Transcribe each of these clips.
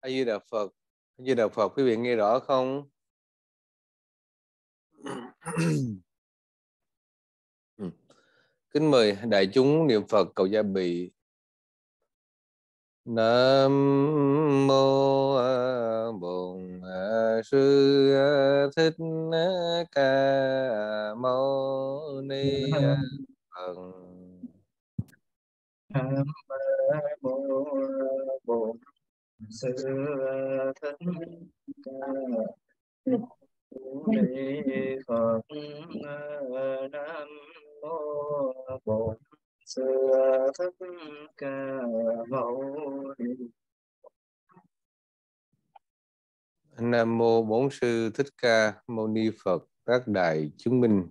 a di đà phật a di đà phật quý vị nghe rõ không kính mời đại chúng niệm phật cầu gia bị Nam mô Bổn Sư Thích Ca Mâu Ni Phật. Nam mô sư thích ca ni phật nam mô bổn sư thích ca mâu ni nam mô bổn sư thích ca mâu ni phật các đại chứng minh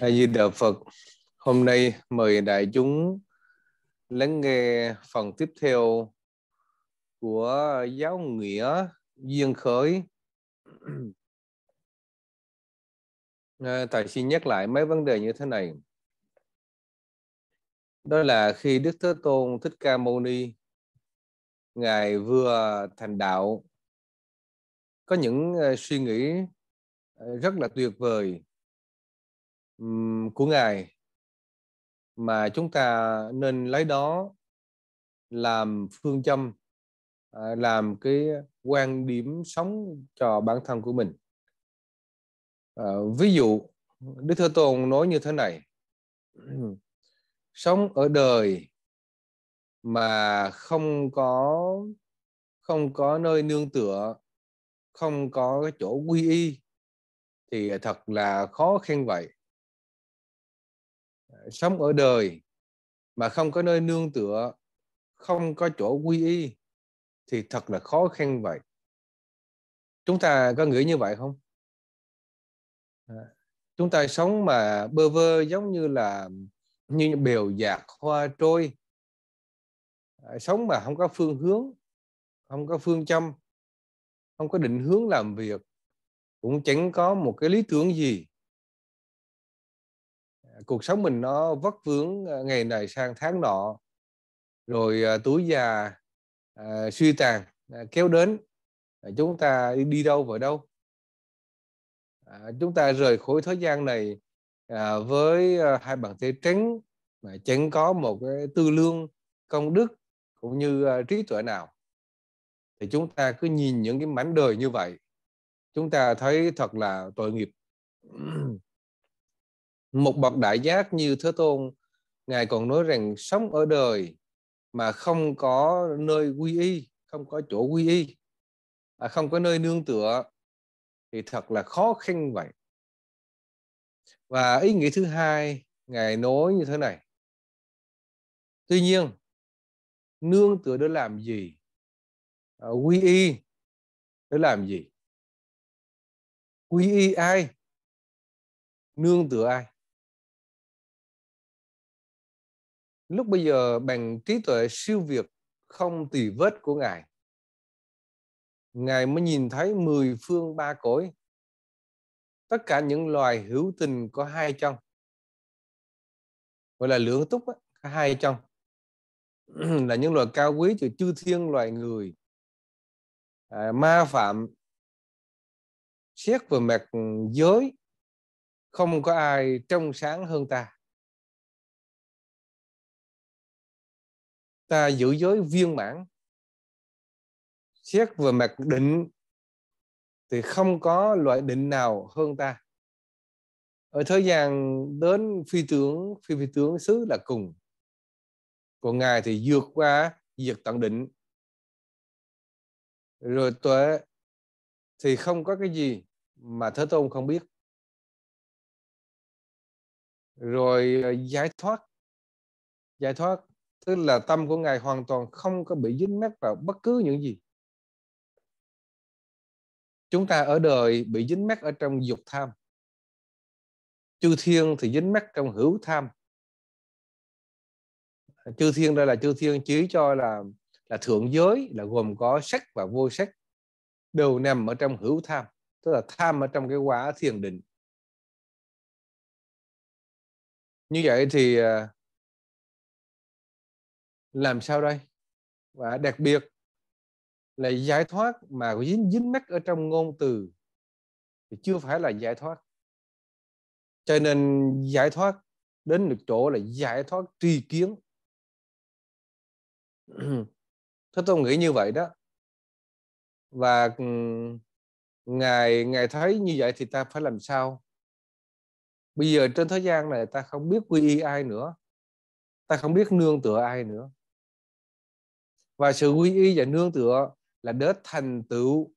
a di đà phật hôm nay mời đại chúng lắng nghe phần tiếp theo của giáo nghĩa duyên khởi thầy à, xin nhắc lại mấy vấn đề như thế này đó là khi đức thế tôn thích ca mâu ni ngài vừa thành đạo có những à, suy nghĩ à, rất là tuyệt vời của ngài mà chúng ta nên lấy đó làm phương châm À, làm cái quan điểm sống cho bản thân của mình à, ví dụ đức thơ tôn nói như thế này sống ở đời mà không có không có nơi nương tựa không có cái chỗ quy y thì thật là khó khăn vậy à, sống ở đời mà không có nơi nương tựa không có chỗ quy y thì thật là khó khăn vậy chúng ta có nghĩ như vậy không à, chúng ta sống mà bơ vơ giống như là như bèo dạt hoa trôi à, sống mà không có phương hướng không có phương châm không có định hướng làm việc cũng chẳng có một cái lý tưởng gì à, cuộc sống mình nó vất vướng ngày này sang tháng nọ rồi tuổi già Ờ, suy tàn à, kéo đến à, chúng ta đi, đi đâu vào đâu à, chúng ta rời khỏi thời gian này à, với à, hai bàn tay trắng mà chẳng có một cái tư lương công đức cũng như à, trí tuệ nào thì chúng ta cứ nhìn những cái mảnh đời như vậy chúng ta thấy thật là tội nghiệp một bậc đại giác như thế tôn ngài còn nói rằng sống ở đời mà không có nơi quy y không có chỗ quy y à, không có nơi nương tựa thì thật là khó khăn vậy và ý nghĩa thứ hai ngài nói như thế này tuy nhiên nương tựa để làm gì à, quy y để làm gì quy y ai nương tựa ai lúc bây giờ bằng trí tuệ siêu việt không tỳ vết của ngài ngài mới nhìn thấy mười phương ba cõi tất cả những loài hữu tình có hai chân gọi là lưỡng túc có hai chân là những loài cao quý từ chư thiên loài người à, ma phạm xét về mặt giới không có ai trong sáng hơn ta ta giữ giới viên mãn xét về mặt định thì không có loại định nào hơn ta ở thời gian đến phi tướng phi phi tướng xứ là cùng còn ngài thì vượt qua diệt tận định rồi tuệ thì không có cái gì mà thế tôn không biết rồi à, giải thoát giải thoát tức là tâm của ngài hoàn toàn không có bị dính mắc vào bất cứ những gì chúng ta ở đời bị dính mắc ở trong dục tham chư thiên thì dính mắc trong hữu tham chư thiên đây là chư thiên chỉ cho là là thượng giới là gồm có sắc và vô sắc đều nằm ở trong hữu tham tức là tham ở trong cái quả thiền định như vậy thì à, làm sao đây và đặc biệt là giải thoát mà dính dính mắc ở trong ngôn từ thì chưa phải là giải thoát cho nên giải thoát đến được chỗ là giải thoát tùy kiến thế tôi nghĩ như vậy đó và ngài ngài thấy như vậy thì ta phải làm sao bây giờ trên thế gian này ta không biết quy y ai nữa ta không biết nương tựa ai nữa và sự quy y và nương tựa là để thành tựu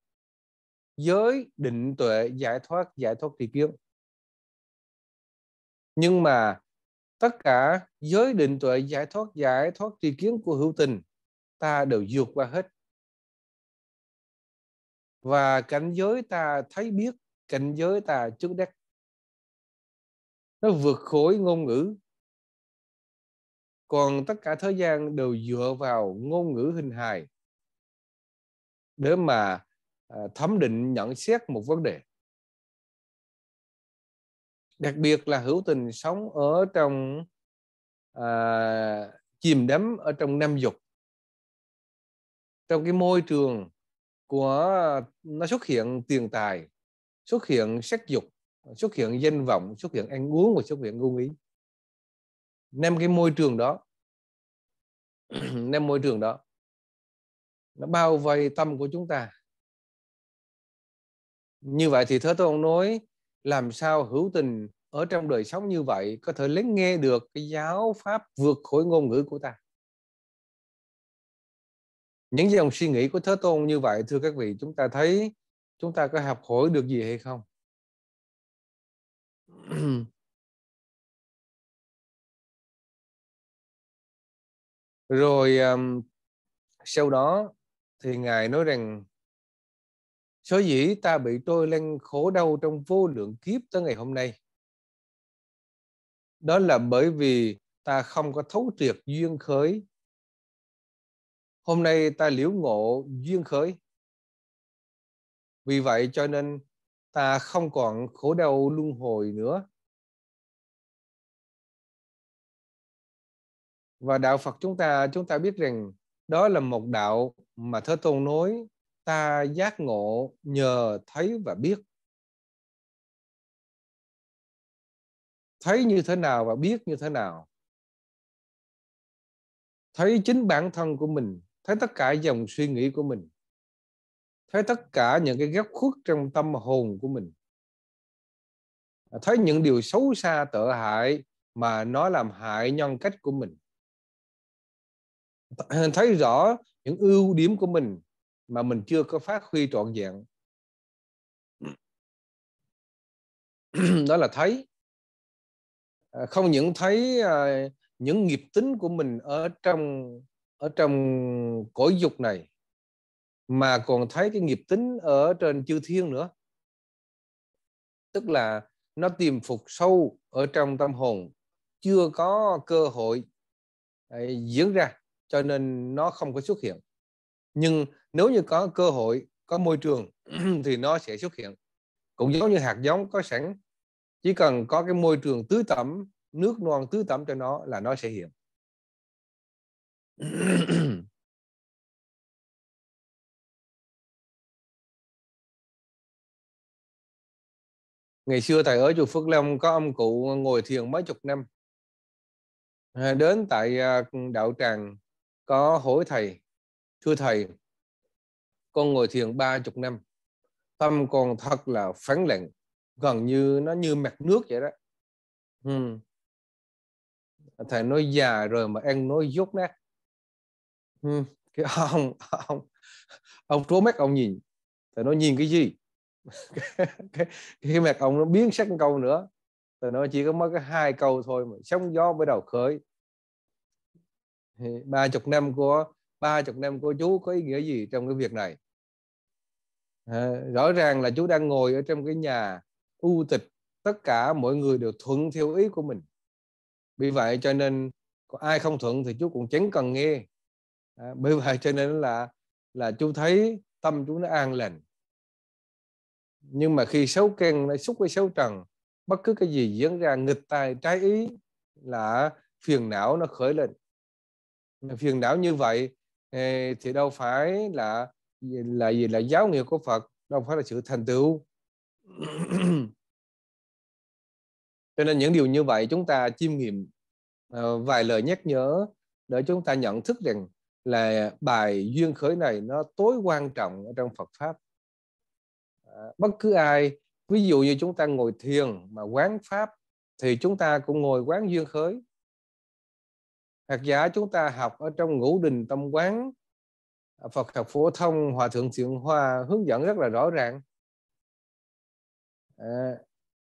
giới định tuệ giải thoát giải thoát tri kiến nhưng mà tất cả giới định tuệ giải thoát giải thoát tri kiến của hữu tình ta đều vượt qua hết và cảnh giới ta thấy biết cảnh giới ta trước đắc nó vượt khỏi ngôn ngữ còn tất cả thế gian đều dựa vào ngôn ngữ hình hài để mà à, thẩm định nhận xét một vấn đề đặc biệt là hữu tình sống ở trong à, chìm đắm ở trong nam dục trong cái môi trường của nó xuất hiện tiền tài xuất hiện sắc dục xuất hiện danh vọng xuất hiện ăn uống và xuất hiện ngu ý nem cái môi trường đó nem môi trường đó nó bao vây tâm của chúng ta như vậy thì thế tôi nói làm sao hữu tình ở trong đời sống như vậy có thể lắng nghe được cái giáo pháp vượt khỏi ngôn ngữ của ta những dòng suy nghĩ của thế tôn như vậy thưa các vị chúng ta thấy chúng ta có học hỏi được gì hay không rồi um, sau đó thì ngài nói rằng số dĩ ta bị trôi lên khổ đau trong vô lượng kiếp tới ngày hôm nay. Đó là bởi vì ta không có thấu triệt duyên khởi. Hôm nay ta liễu ngộ duyên khởi. Vì vậy cho nên ta không còn khổ đau luân hồi nữa. và đạo Phật chúng ta chúng ta biết rằng đó là một đạo mà Thế Tôn nói ta giác ngộ nhờ thấy và biết thấy như thế nào và biết như thế nào thấy chính bản thân của mình thấy tất cả dòng suy nghĩ của mình thấy tất cả những cái góc khuất trong tâm hồn của mình thấy những điều xấu xa tệ hại mà nó làm hại nhân cách của mình thấy rõ những ưu điểm của mình mà mình chưa có phát huy trọn vẹn đó là thấy à, không những thấy à, những nghiệp tính của mình ở trong ở trong cõi dục này mà còn thấy cái nghiệp tính ở trên chư thiên nữa tức là nó tiềm phục sâu ở trong tâm hồn chưa có cơ hội à, diễn ra cho nên nó không có xuất hiện nhưng nếu như có cơ hội có môi trường thì nó sẽ xuất hiện cũng giống như hạt giống có sẵn chỉ cần có cái môi trường tưới tẩm nước non tưới tẩm cho nó là nó sẽ hiện ngày xưa thầy ở chùa Phước Long có ông cụ ngồi thiền mấy chục năm à, đến tại à, đạo tràng có hỏi thầy thưa thầy con ngồi thiền ba chục năm tâm con thật là phán lặng gần như nó như mặt nước vậy đó hmm. thầy nói già rồi mà ăn nói dốt nát hmm. cái ông ông ông trố mắt ông nhìn thầy nói nhìn cái gì cái, cái, cái mặt ông nó biến sắc câu nữa thầy nói chỉ có mới cái hai câu thôi mà sóng gió mới đầu khởi ba chục năm của ba chục năm của chú có ý nghĩa gì trong cái việc này à, rõ ràng là chú đang ngồi ở trong cái nhà u tịch tất cả mọi người đều thuận theo ý của mình vì vậy cho nên có ai không thuận thì chú cũng chẳng cần nghe à, bởi vậy cho nên là là chú thấy tâm chú nó an lành nhưng mà khi xấu căn nó xúc với xấu trần bất cứ cái gì diễn ra nghịch tai trái ý là phiền não nó khởi lên phiền não như vậy thì đâu phải là là gì là giáo nghĩa của Phật đâu phải là sự thành tựu cho nên những điều như vậy chúng ta chiêm nghiệm ờ, vài lời nhắc nhở để chúng ta nhận thức rằng là bài duyên khởi này nó tối quan trọng ở trong Phật pháp à, bất cứ ai ví dụ như chúng ta ngồi thiền mà quán pháp thì chúng ta cũng ngồi quán duyên khởi hoặc giả chúng ta học ở trong ngũ đình tâm quán à, Phật học phổ thông Hòa Thượng Thiện Hoa hướng dẫn rất là rõ ràng à,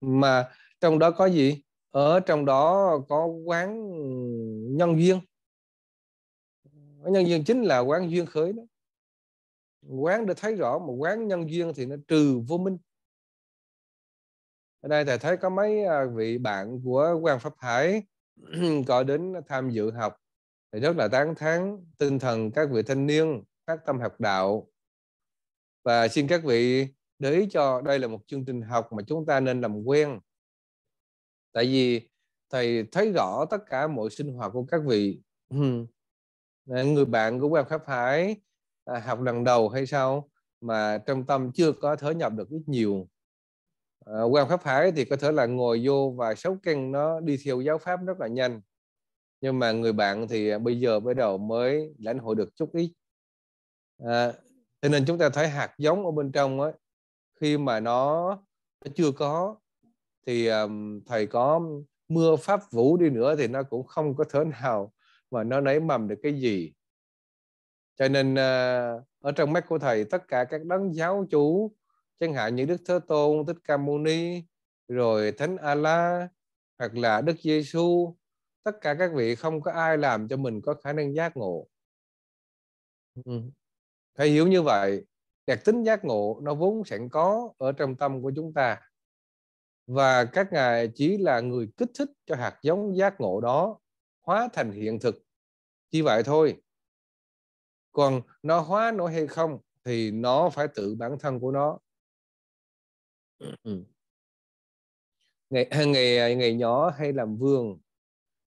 mà trong đó có gì ở trong đó có quán nhân duyên nhân duyên chính là quán duyên khởi đó quán để thấy rõ mà quán nhân duyên thì nó trừ vô minh ở đây thầy thấy có mấy à, vị bạn của quan pháp hải có đến tham dự học thì rất là tán thán tinh thần các vị thanh niên phát tâm học đạo và xin các vị để ý cho đây là một chương trình học mà chúng ta nên làm quen tại vì thầy thấy rõ tất cả mọi sinh hoạt của các vị người bạn của quan pháp hải à, học lần đầu hay sao mà trong tâm chưa có thớ nhập được ít nhiều Ờ, quan pháp hải thì có thể là ngồi vô và sáu căn nó đi theo giáo pháp rất là nhanh nhưng mà người bạn thì à, bây giờ mới đầu mới lãnh hội được chút ít à, cho nên chúng ta thấy hạt giống ở bên trong ấy, khi mà nó, chưa có thì um, thầy có mưa pháp vũ đi nữa thì nó cũng không có thể nào mà nó nảy mầm được cái gì cho nên uh, ở trong mắt của thầy tất cả các đấng giáo chủ chẳng hạn như Đức Thế Tôn, Thích Ca Mâu Ni, rồi Thánh A La hoặc là Đức Giêsu, tất cả các vị không có ai làm cho mình có khả năng giác ngộ. Ừ. Phải hiểu như vậy, đặc tính giác ngộ nó vốn sẵn có ở trong tâm của chúng ta. Và các ngài chỉ là người kích thích cho hạt giống giác ngộ đó hóa thành hiện thực. Chỉ vậy thôi. Còn nó hóa nổi hay không thì nó phải tự bản thân của nó Ừ. Ừ. ngày ngày à, ngày nhỏ hay làm vườn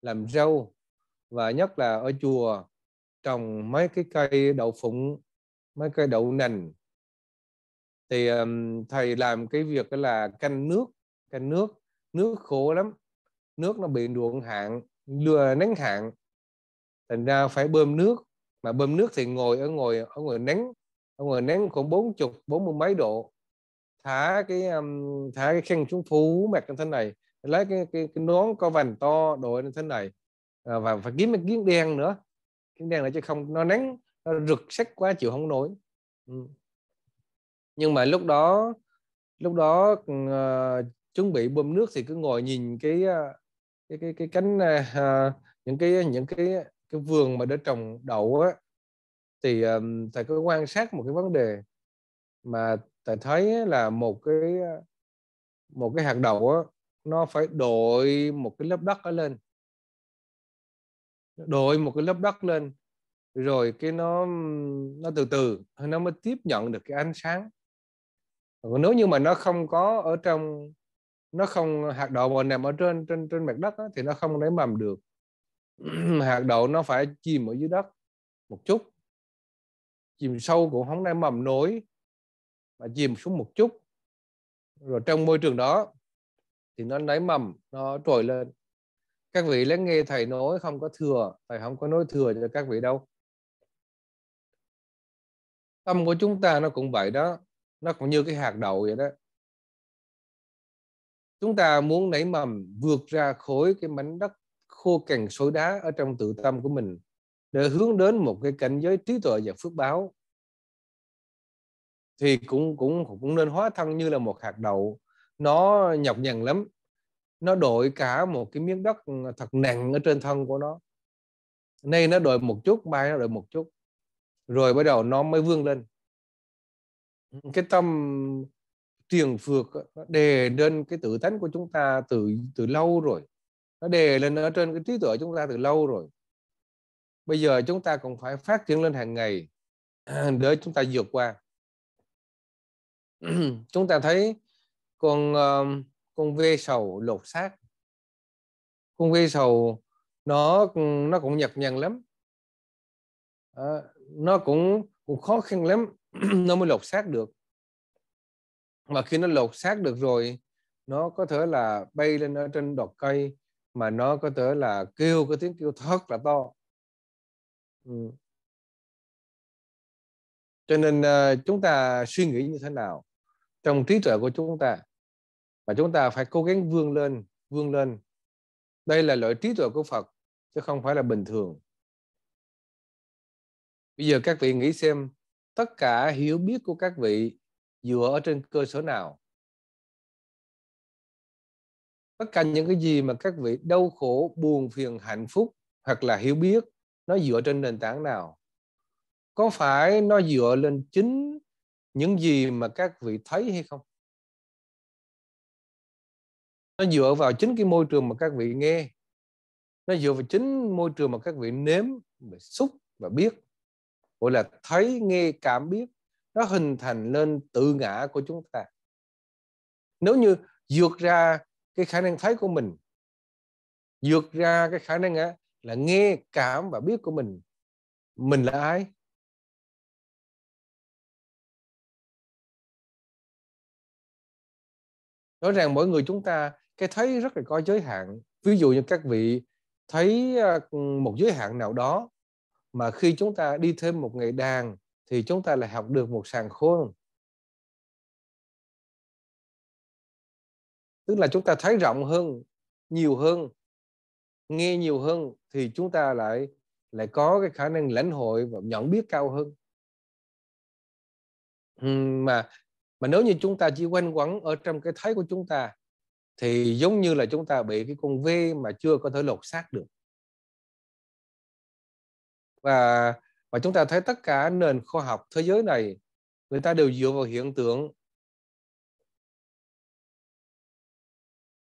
làm rau và nhất là ở chùa trồng mấy cái cây đậu phụng mấy cây đậu nành thì um, thầy làm cái việc đó là canh nước canh nước nước khổ lắm nước nó bị ruộng hạn lừa nắng hạn thành ra phải bơm nước mà bơm nước thì ngồi ở ngồi ở ngồi nắng ở ngồi nắng khoảng bốn chục bốn mươi mấy độ thả cái um, thả cái khăn xuống phủ mặt như thế này lấy cái, cái, cái nón có vành to đội như thế này à, và phải kiếm cái kiếm đen nữa kiếm đen là chứ không nó nắng nó rực sắc quá chịu không nổi ừ. nhưng mà lúc đó lúc đó uh, chuẩn bị bơm nước thì cứ ngồi nhìn cái ờ, cái cái cái cánh uh, những cái những cái cái vườn mà đã trồng đậu á thì um, thầy có quan sát một cái vấn đề mà thầy thấy là một cái ờ, một cái hạt đậu nó phải đội một cái lớp đất ở lên đội một cái lớp đất lên rồi cái nó nó từ từ nó mới tiếp nhận được cái ánh sáng còn nếu như mà nó không có ở trong nó không hạt đậu mà nằm ở trên trên trên mặt đất thì nó không lấy mầm được hạt đậu nó phải chìm ở dưới đất một chút chìm sâu cũng không lấy mầm nổi và chìm xuống một chút rồi trong môi trường đó thì nó nảy mầm nó trồi lên các vị lắng nghe thầy nói không có thừa thầy không có nói thừa cho các vị đâu tâm của chúng ta nó cũng vậy đó nó cũng như cái hạt đậu vậy đó chúng ta muốn nảy mầm vượt ra khỏi cái mảnh đất khô cằn sỏi đá ở trong tự tâm của mình để hướng đến một cái cảnh giới trí tuệ và phước báo thì cũng cũng cũng nên hóa thân như là một hạt đậu nó nhọc nhằn lắm nó đổi cả một cái miếng đất ừ, thật nặng ở trên thân của nó nay nó đổi một chút mai nó đổi một chút rồi bắt đầu nó mới vươn lên cái tâm tiền phược đề lên cái tự tánh của chúng ta từ từ lâu rồi nó đề lên ở trên cái trí tuệ chúng ta từ lâu rồi bây giờ chúng ta còn phải phát triển lên hàng ngày à, để chúng ta vượt qua chúng ta thấy con um, con ve sầu lột xác con ve sầu nó nó cũng nhật nhằn lắm à, nó cũng cũng khó khăn lắm nó mới lột xác được mà khi nó lột xác được rồi nó có thể là bay lên ở trên đọt cây mà nó có thể là kêu cái tiếng kêu thật là to ừ. cho nên uh, chúng ta suy nghĩ như thế nào trong trí tuệ của chúng ta và chúng ta phải cố gắng vươn lên vươn lên đây là loại trí tuệ của Phật chứ không phải là bình thường bây giờ các vị nghĩ xem tất cả hiểu biết của các vị dựa ở trên cơ sở nào tất cả những cái gì mà các vị đau khổ buồn phiền hạnh phúc hoặc là hiểu biết nó dựa trên nền tảng nào có phải nó dựa lên chính những gì mà các vị thấy hay không nó dựa vào chính cái môi trường mà các vị nghe nó dựa vào chính môi trường mà các vị nếm xúc và biết gọi là thấy nghe cảm biết nó hình thành lên tự ngã của chúng ta nếu như vượt ra cái khả năng thấy của mình vượt ra cái khả năng là nghe cảm và biết của mình mình là ai rõ ràng mỗi người chúng ta cái thấy rất là có giới hạn ví dụ như các vị thấy ờ, một giới hạn nào đó mà khi chúng ta đi thêm một ngày đàn thì chúng ta lại học được một sàn khôn tức là chúng ta thấy rộng hơn nhiều hơn nghe nhiều hơn thì chúng ta lại lại có cái khả năng lãnh hội và nhận biết cao hơn mà mà nếu như chúng ta chỉ quanh quẩn ở trong cái thấy của chúng ta thì giống như là chúng ta bị cái con ve mà chưa có thể lột xác được và và chúng ta thấy tất cả nền khoa học thế giới này người ta đều dựa vào hiện tượng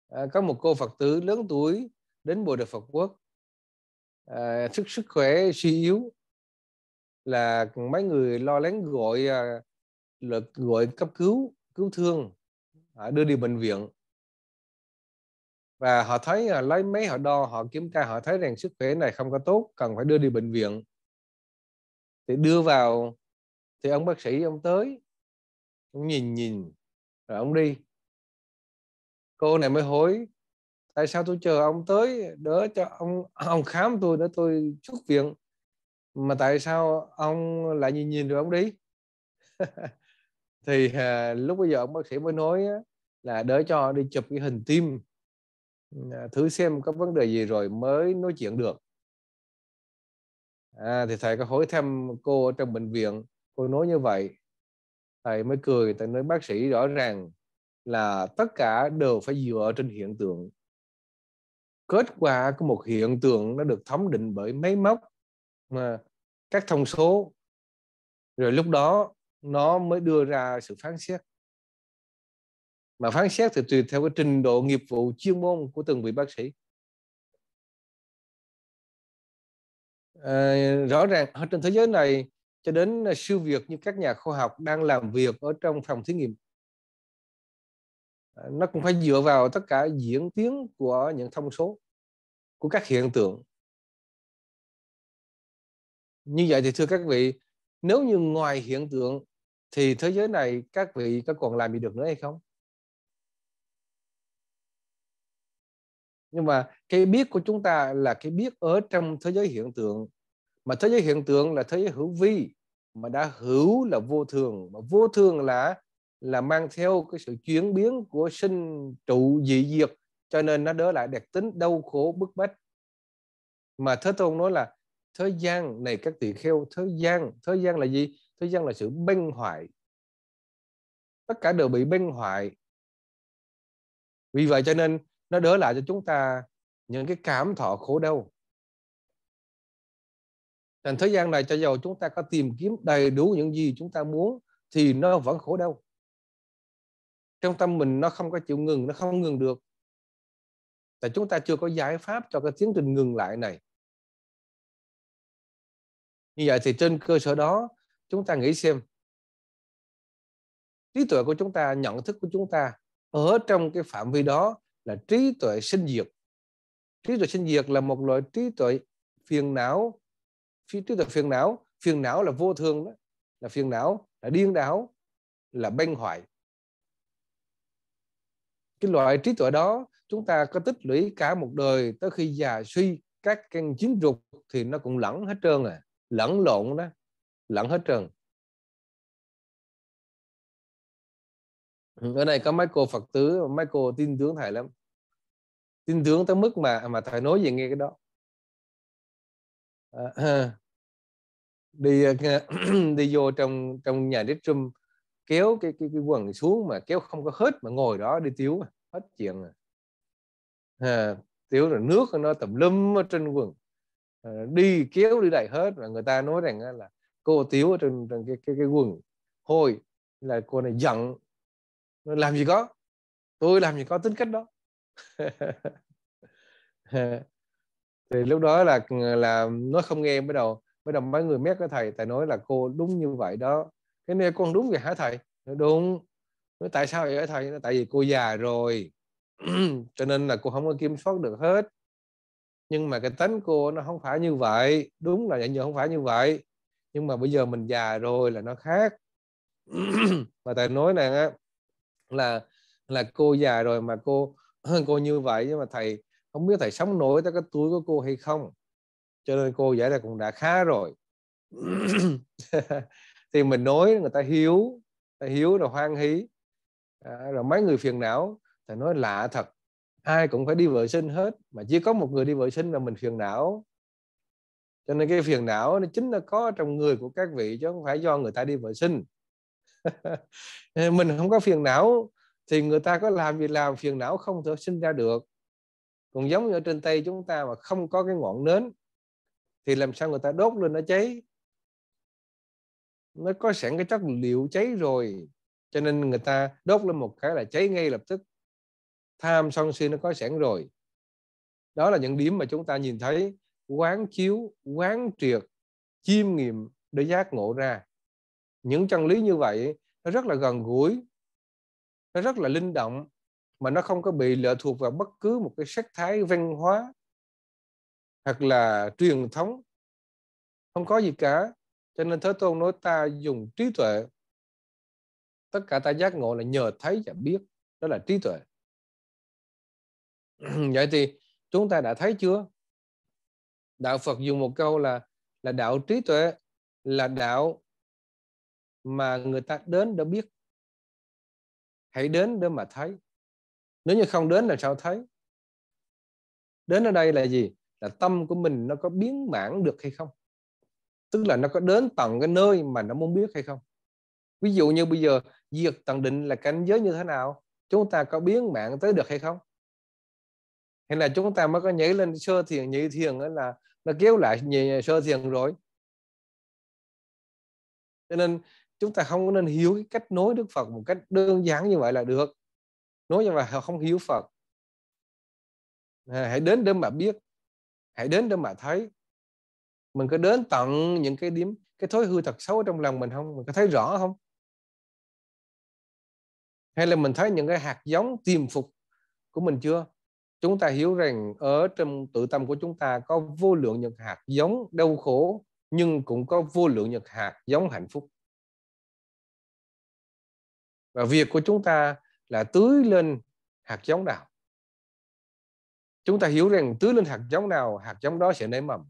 à, có một cô phật tử lớn tuổi đến bồ đề phật quốc à, sức sức khỏe suy yếu là mấy người lo lắng gọi à, là gọi cấp cứu cứu thương đưa đi bệnh viện và họ thấy họ à, lấy máy họ đo họ kiểm tra họ thấy rằng sức khỏe này không có tốt cần phải đưa đi bệnh viện thì đưa vào thì ông bác sĩ ông tới ông nhìn nhìn rồi ông đi cô này mới hối tại sao tôi chờ ông tới đỡ cho ông ông khám tôi để tôi xuất viện mà tại sao ông lại nhìn nhìn rồi ông đi thì à, lúc bây giờ ông bác sĩ mới nói á, là đỡ cho đi chụp cái hình tim à, thử xem có vấn đề gì rồi mới nói chuyện được à, thì thầy có hỏi thăm cô ở trong bệnh viện cô nói như vậy thầy mới cười thầy nói bác sĩ rõ ràng là tất cả đều phải dựa trên hiện tượng kết quả của một hiện tượng nó được thẩm định bởi máy móc mà các thông số rồi lúc đó nó mới đưa ra sự phán xét mà phán xét thì tùy theo cái trình độ nghiệp vụ chuyên môn của từng vị bác sĩ à, rõ ràng ở trên thế giới này cho đến siêu việt như các nhà khoa học đang làm việc ở trong phòng thí nghiệm nó cũng phải dựa vào tất cả diễn tiến của những thông số của các hiện tượng như vậy thì thưa các vị nếu như ngoài hiện tượng thì thế giới này các vị có còn làm gì được nữa hay không nhưng mà cái biết của chúng ta là cái biết ở trong thế giới hiện tượng mà thế giới hiện tượng là thế giới hữu vi mà đã hữu là vô thường mà vô thường là là mang theo cái sự chuyển biến của sinh trụ dị diệt cho nên nó đỡ lại đặc tính đau khổ bức bách mà thế tôn nói là thế gian này các tỳ kheo thế gian thế gian là gì thế gian là sự bênh hoại tất cả đều bị bênh hoại vì vậy cho nên nó đỡ lại cho chúng ta những cái cảm thọ khổ đau Thành thế gian này cho dù chúng ta có tìm kiếm đầy đủ những gì chúng ta muốn thì nó vẫn khổ đau. Trong tâm mình nó không có chịu ngừng, nó không ngừng được. Tại chúng ta chưa có giải pháp cho cái tiến trình ngừng lại này. Như vậy thì trên cơ sở đó chúng ta nghĩ xem trí tuệ của chúng ta nhận thức của chúng ta ở trong cái phạm vi đó là trí tuệ sinh diệt trí tuệ sinh diệt là một loại trí tuệ phiền não trí tuệ phiền não phiền não là vô thường đó là phiền não là điên đảo là banh hoại cái loại trí tuệ đó chúng ta có tích lũy cả một đời tới khi già suy các căn chiến dục thì nó cũng lẫn hết trơn à lẫn lộn đó lẫn hết trơn ở đây có mấy cô phật tử mấy cô tin tưởng thầy lắm tin tưởng tới mức mà mà thầy nói gì nghe cái đó à, đi đi vô trong trong nhà đít room kéo cái, cái cái quần xuống mà kéo không có hết mà ngồi đó đi tiếu hết chuyện à, à tiếu rồi nước nó tùm lum ở trên quần à, đi kéo đi đầy hết và người ta nói rằng là cô tiếu ở trên, trên cái, cái, cái quần hôi là cô này giận làm gì có tôi làm gì có tính cách đó thì lúc đó là là nó không nghe bắt đầu bắt đầu mấy người mét cái thầy thầy nói là cô đúng như vậy đó cái này con đúng vậy hả thầy nói, đúng nói tại sao vậy hả thầy nói, tại vì cô già rồi cho nên là cô không có kiểm soát được hết nhưng mà cái tính cô nó không phải như vậy đúng là dạy như không phải như vậy nhưng mà bây giờ mình già rồi là nó khác mà thầy nói này á là là cô già rồi mà cô cô như vậy nhưng mà thầy không biết thầy sống nổi tới cái túi của cô hay không cho nên cô giải ra cũng đã khá rồi thì mình nói người ta hiếu ta hiếu rồi hoan hí à, rồi mấy người phiền não thầy nói lạ thật ai cũng phải đi vệ sinh hết mà chỉ có một người đi vệ sinh mà mình phiền não cho nên cái phiền não nó chính là có trong người của các vị chứ không phải do người ta đi vệ sinh mình không có phiền não thì người ta có làm gì làm phiền não không thể sinh ra được còn giống như ở trên tay chúng ta mà không có cái ngọn nến thì làm sao người ta đốt lên nó cháy nó có sẵn cái chất liệu cháy rồi cho nên người ta đốt lên một cái là cháy ngay lập tức tham sân si nó có sẵn rồi đó là những điểm mà chúng ta nhìn thấy quán chiếu quán triệt chiêm nghiệm để giác ngộ ra những chân lý như vậy nó rất là gần gũi nó rất là linh động mà nó không có bị lệ thuộc vào bất cứ một cái sắc thái văn hóa hoặc là truyền thống không có gì cả cho nên thế tôn nói ta dùng trí tuệ tất cả ta giác ngộ là nhờ thấy và biết đó là trí tuệ vậy thì chúng ta đã thấy chưa đạo Phật dùng một câu là là đạo trí tuệ là đạo mà người ta đến để biết hãy đến để mà thấy nếu như không đến là sao thấy đến ở đây là gì là tâm của mình nó có biến mãn được hay không tức là nó có đến tận cái nơi mà nó muốn biết hay không ví dụ như bây giờ diệt tận định là cảnh giới như thế nào chúng ta có biến mạng tới được hay không hay là chúng ta mới có nhảy lên sơ thiền nhị thiền ấy là nó kéo lại nhị sơ thiền rồi cho nên chúng ta không nên hiểu cái cách nối Đức Phật một cách đơn giản như vậy là được nói như vậy họ không hiểu Phật à, hãy đến để mà biết hãy đến để mà thấy mình có đến tận những cái điểm cái thói hư thật xấu trong lòng mình không mình có thấy rõ không hay là mình thấy những cái hạt giống tiềm phục của mình chưa chúng ta hiểu rằng ở trong tự tâm của chúng ta có vô lượng những hạt giống đau khổ nhưng cũng có vô lượng những hạt giống hạnh phúc và việc của chúng ta là tưới lên hạt giống nào chúng ta hiểu rằng tưới lên hạt giống nào hạt giống đó sẽ nảy mầm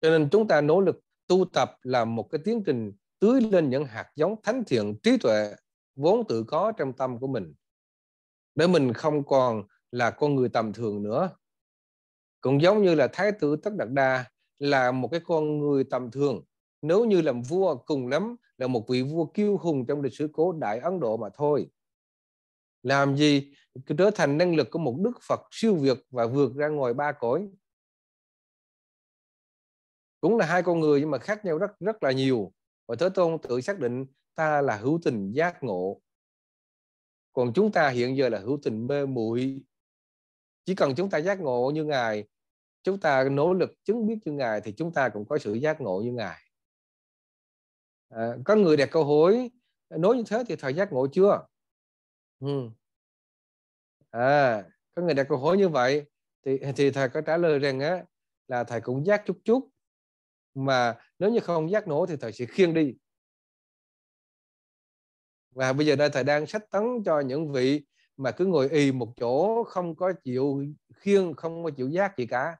cho nên chúng ta nỗ lực tu tập là một cái tiến trình tưới lên những hạt giống thánh thiện trí tuệ vốn tự có trong tâm của mình để mình không còn là con người tầm thường nữa cũng giống như là thái tử tất đạt đa là một cái con người tầm thường nếu như làm vua cùng lắm là một vị vua kiêu hùng trong lịch sử cố đại ấn độ mà thôi làm gì trở thành năng lực của một đức phật siêu việt và vượt ra ngoài ba cõi cũng là hai con người nhưng mà khác nhau rất rất là nhiều và thế tôn tự xác định ta là hữu tình giác ngộ còn chúng ta hiện giờ là hữu tình mê muội chỉ cần chúng ta giác ngộ như ngài chúng ta nỗ lực chứng biết như ngài thì chúng ta cũng có sự giác ngộ như ngài à, có người đặt câu hỏi nói như thế thì thầy giác ngộ chưa ừ. à có người đặt câu hỏi như vậy thì thì thầy có trả lời rằng á là thầy cũng giác chút chút mà nếu như không giác nổ thì thầy sẽ khiêng đi và bây giờ đây thầy đang sách tấn cho những vị mà cứ ngồi y một chỗ không có chịu khiêng không có chịu giác gì cả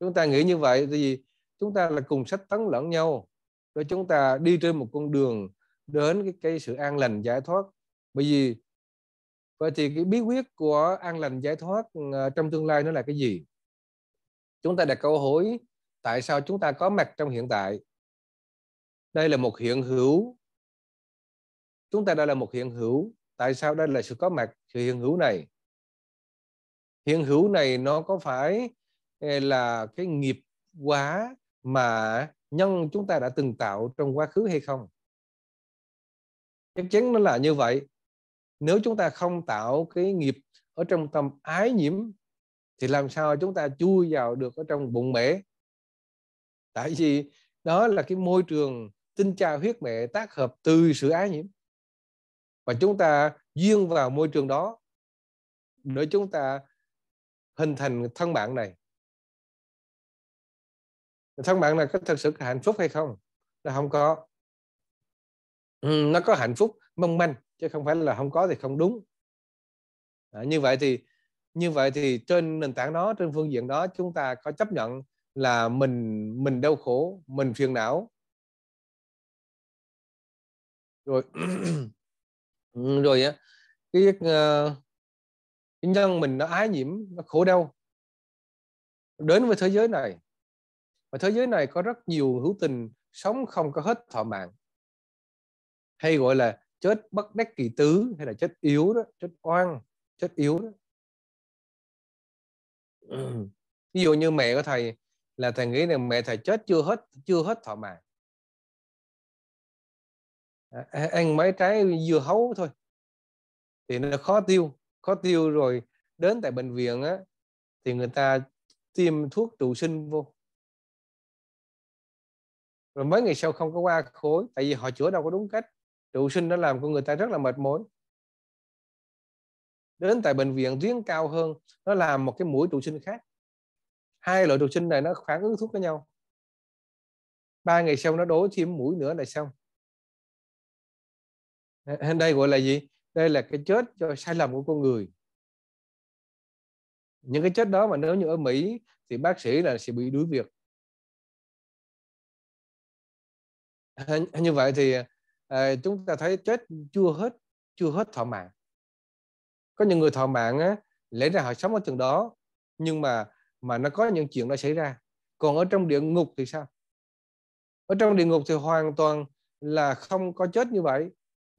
chúng ta nghĩ như vậy thì chúng ta là cùng sách tấn lẫn nhau để chúng ta đi trên một con đường đến cái, cái sự an lành giải thoát bởi vì vậy thì cái bí quyết của an lành giải thoát ờ, trong tương lai nó là cái gì chúng ta đặt câu hỏi tại sao chúng ta có mặt trong hiện tại đây là một hiện hữu chúng ta đây là một hiện hữu tại sao đây là sự có mặt sự hiện hữu này hiện hữu này nó có phải ờ, là cái nghiệp quá mà nhân chúng ta đã từng tạo trong quá khứ hay không chắc chắn nó là như vậy nếu chúng ta không tạo cái nghiệp ở trong tâm ái nhiễm thì làm sao chúng ta chui vào được ở trong bụng mẹ tại vì đó là cái môi trường tinh cha huyết mẹ tác hợp từ sự ái nhiễm và chúng ta duyên vào môi trường đó để chúng ta hình thành thân bạn này thân bạn này có thật sự hạnh phúc hay không nó không có ừ, nó có hạnh phúc mong manh chứ không phải là không có thì không đúng à, như vậy thì như vậy thì trên nền tảng đó trên phương diện đó chúng ta có chấp nhận là mình mình đau khổ mình phiền não rồi ừ, rồi á cái ờ, cái nhân mình nó ái nhiễm nó khổ đau đến với thế giới này và thế giới này có rất nhiều hữu tình sống không có hết thọ mạng hay gọi là chết bất đắc kỳ tứ hay là chết yếu đó chết oan chết yếu đó ví dụ như mẹ của thầy là thầy nghĩ là mẹ thầy chết chưa hết chưa hết thọ mạng Ờ, ăn mấy trái dưa hấu thôi thì nó khó tiêu khó tiêu rồi đến tại bệnh viện á thì người ta tiêm thuốc trụ sinh vô rồi mấy ngày sau không có qua khối tại vì họ chữa đâu có đúng cách trụ sinh nó làm con người ta rất là mệt mỏi đến tại bệnh viện tuyến cao hơn nó làm một cái mũi trụ sinh khác hai loại trụ sinh này nó phản ứng thuốc với nhau ba ngày sau nó đổ thêm mũi nữa là xong hay đây gọi là gì đây là cái chết cho sai lầm của con người những cái chết đó mà nếu như ở Mỹ thì bác sĩ là sẽ bị đuổi việc như vậy thì à, chúng ta thấy chết chưa hết chưa hết thọ mạng có những người thọ mạng á, lẽ ra họ sống ở trường đó nhưng mà mà nó có những chuyện đã xảy ra còn ở trong địa ngục thì sao ở trong địa ngục thì hoàn toàn là không có chết như vậy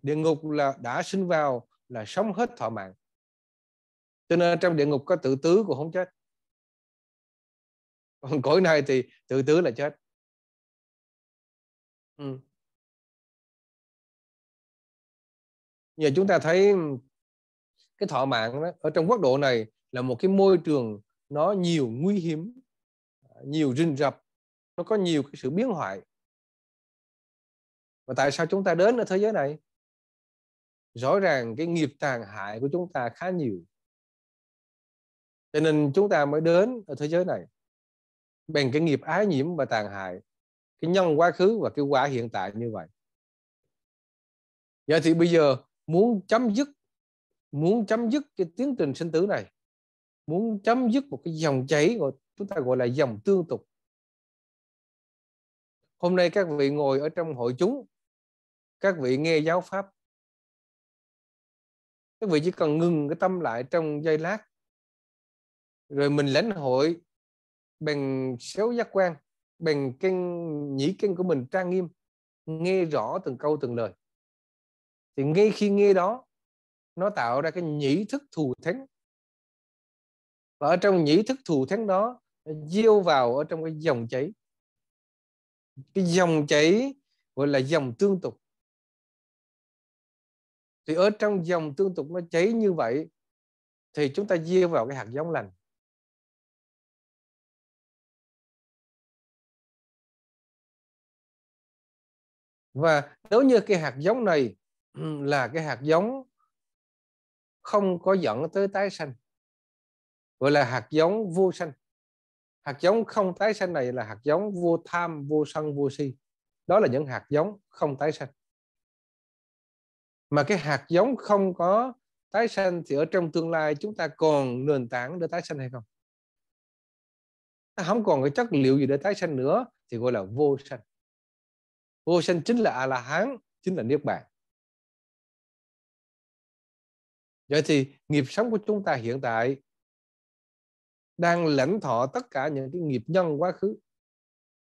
địa ngục là đã sinh vào là sống hết thọ mạng cho nên trong địa ngục có tự tứ cũng không chết còn cõi này thì tự tứ là chết ừ. giờ chúng ta thấy cái thọ mạng đó, ở trong quốc độ này là một cái môi trường nó nhiều nguy hiểm nhiều rình rập nó có nhiều cái sự biến hoại và tại sao chúng ta đến ở thế giới này rõ ràng cái nghiệp tàn hại của chúng ta khá nhiều cho nên chúng ta mới đến ở thế giới này bằng cái nghiệp ái nhiễm và tàn hại cái nhân quá khứ và cái quả hiện tại như vậy vậy thì bây giờ muốn chấm dứt muốn chấm dứt cái tiến trình sinh tử này muốn chấm dứt một cái dòng chảy của chúng ta gọi là dòng tương tục hôm nay các vị ngồi ở trong hội chúng các vị nghe giáo pháp các vị chỉ cần ngừng cái tâm lại trong giây lát rồi mình lãnh hội bằng sáu giác quan bằng cái nhĩ kinh của mình trang nghiêm nghe rõ từng câu từng lời thì ngay khi nghe đó nó tạo ra cái nhĩ thức thù thắng và ở trong nhĩ thức thù thắng đó gieo vào ở trong cái dòng chảy cái dòng chảy gọi là dòng tương tục thì ở trong dòng tương tục nó cháy như vậy thì chúng ta gieo vào cái hạt giống lành và nếu như cái hạt giống này ừ, là cái hạt giống không có dẫn tới tái sanh gọi là hạt giống vô sanh hạt giống không tái sanh này là hạt giống vô tham vô sân vô si đó là những hạt giống không tái sanh mà cái hạt giống không có tái sanh thì ở trong tương lai chúng ta còn nền tảng để tái sanh hay không nó không còn cái chất liệu gì để tái sanh nữa thì gọi là vô sanh vô sanh chính là a la hán chính là niết bàn vậy thì nghiệp sống của chúng ta hiện tại đang lãnh thọ tất cả những cái nghiệp nhân quá khứ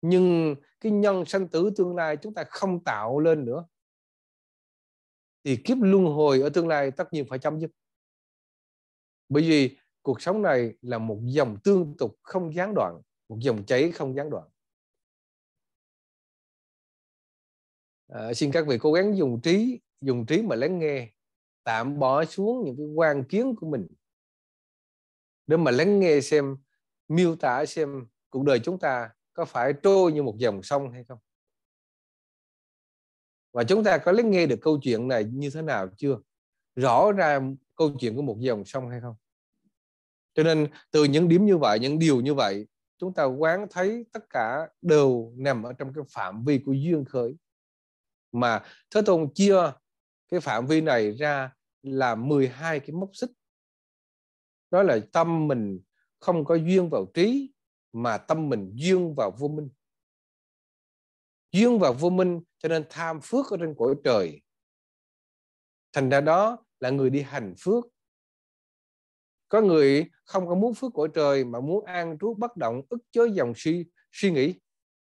nhưng cái nhân sanh tử tương lai chúng ta không tạo lên nữa thì kiếp luân hồi ở tương lai tất nhiên phải chấm dứt bởi vì cuộc sống này là một dòng tương tục không gián đoạn một dòng chảy không gián đoạn à, xin các vị cố gắng dùng trí dùng trí mà lắng nghe tạm bỏ xuống những cái quan kiến của mình để mà lắng nghe xem miêu tả xem cuộc đời chúng ta có phải trôi như một dòng sông hay không và chúng ta có lắng nghe được câu chuyện này như thế nào chưa rõ ra câu chuyện của một dòng sông hay không cho nên từ những điểm như vậy những điều như vậy chúng ta quán thấy tất cả đều nằm ở trong cái phạm vi của duyên khởi mà Thế Tôn chia cái phạm vi này ra là 12 cái mốc xích đó là tâm mình không có duyên vào trí mà tâm mình duyên vào vô minh duyên và vô minh cho nên tham phước ở trên cõi trời thành ra đó là người đi hành phước có người không có muốn phước cõi trời mà muốn an trú bất động ức chế dòng suy suy nghĩ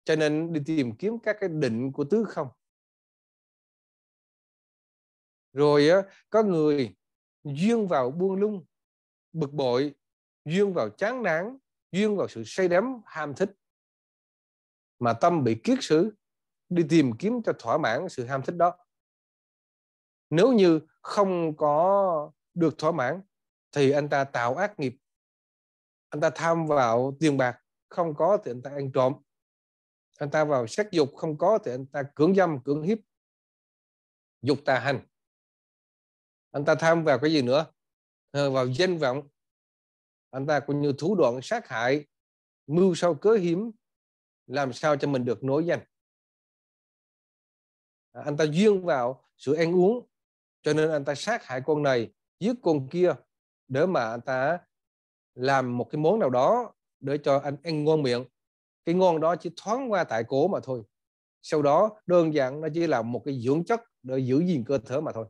cho nên đi tìm kiếm các cái định của tứ không rồi có người duyên vào buông lung bực bội duyên vào chán nản duyên vào sự say đắm ham thích mà tâm bị kiết sử đi tìm kiếm cho thỏa mãn sự ham thích đó nếu như không có được thỏa mãn thì anh ta tạo ác nghiệp anh ta tham vào tiền bạc không có thì anh ta ăn trộm anh ta vào sắc dục không có thì anh ta cưỡng dâm cưỡng hiếp dục tà hành anh ta tham vào cái gì nữa ờ, vào danh vọng anh ta cũng như thủ đoạn sát hại mưu sau cớ hiếm, làm sao cho mình được nối danh anh ta duyên vào sự ăn uống cho nên anh ta sát hại con này giết con kia để mà anh ta làm một cái món nào đó để cho anh ăn ngon miệng cái ngon đó chỉ thoáng qua tại cổ mà thôi sau đó đơn giản nó chỉ là một cái dưỡng chất để giữ gìn cơ thể mà thôi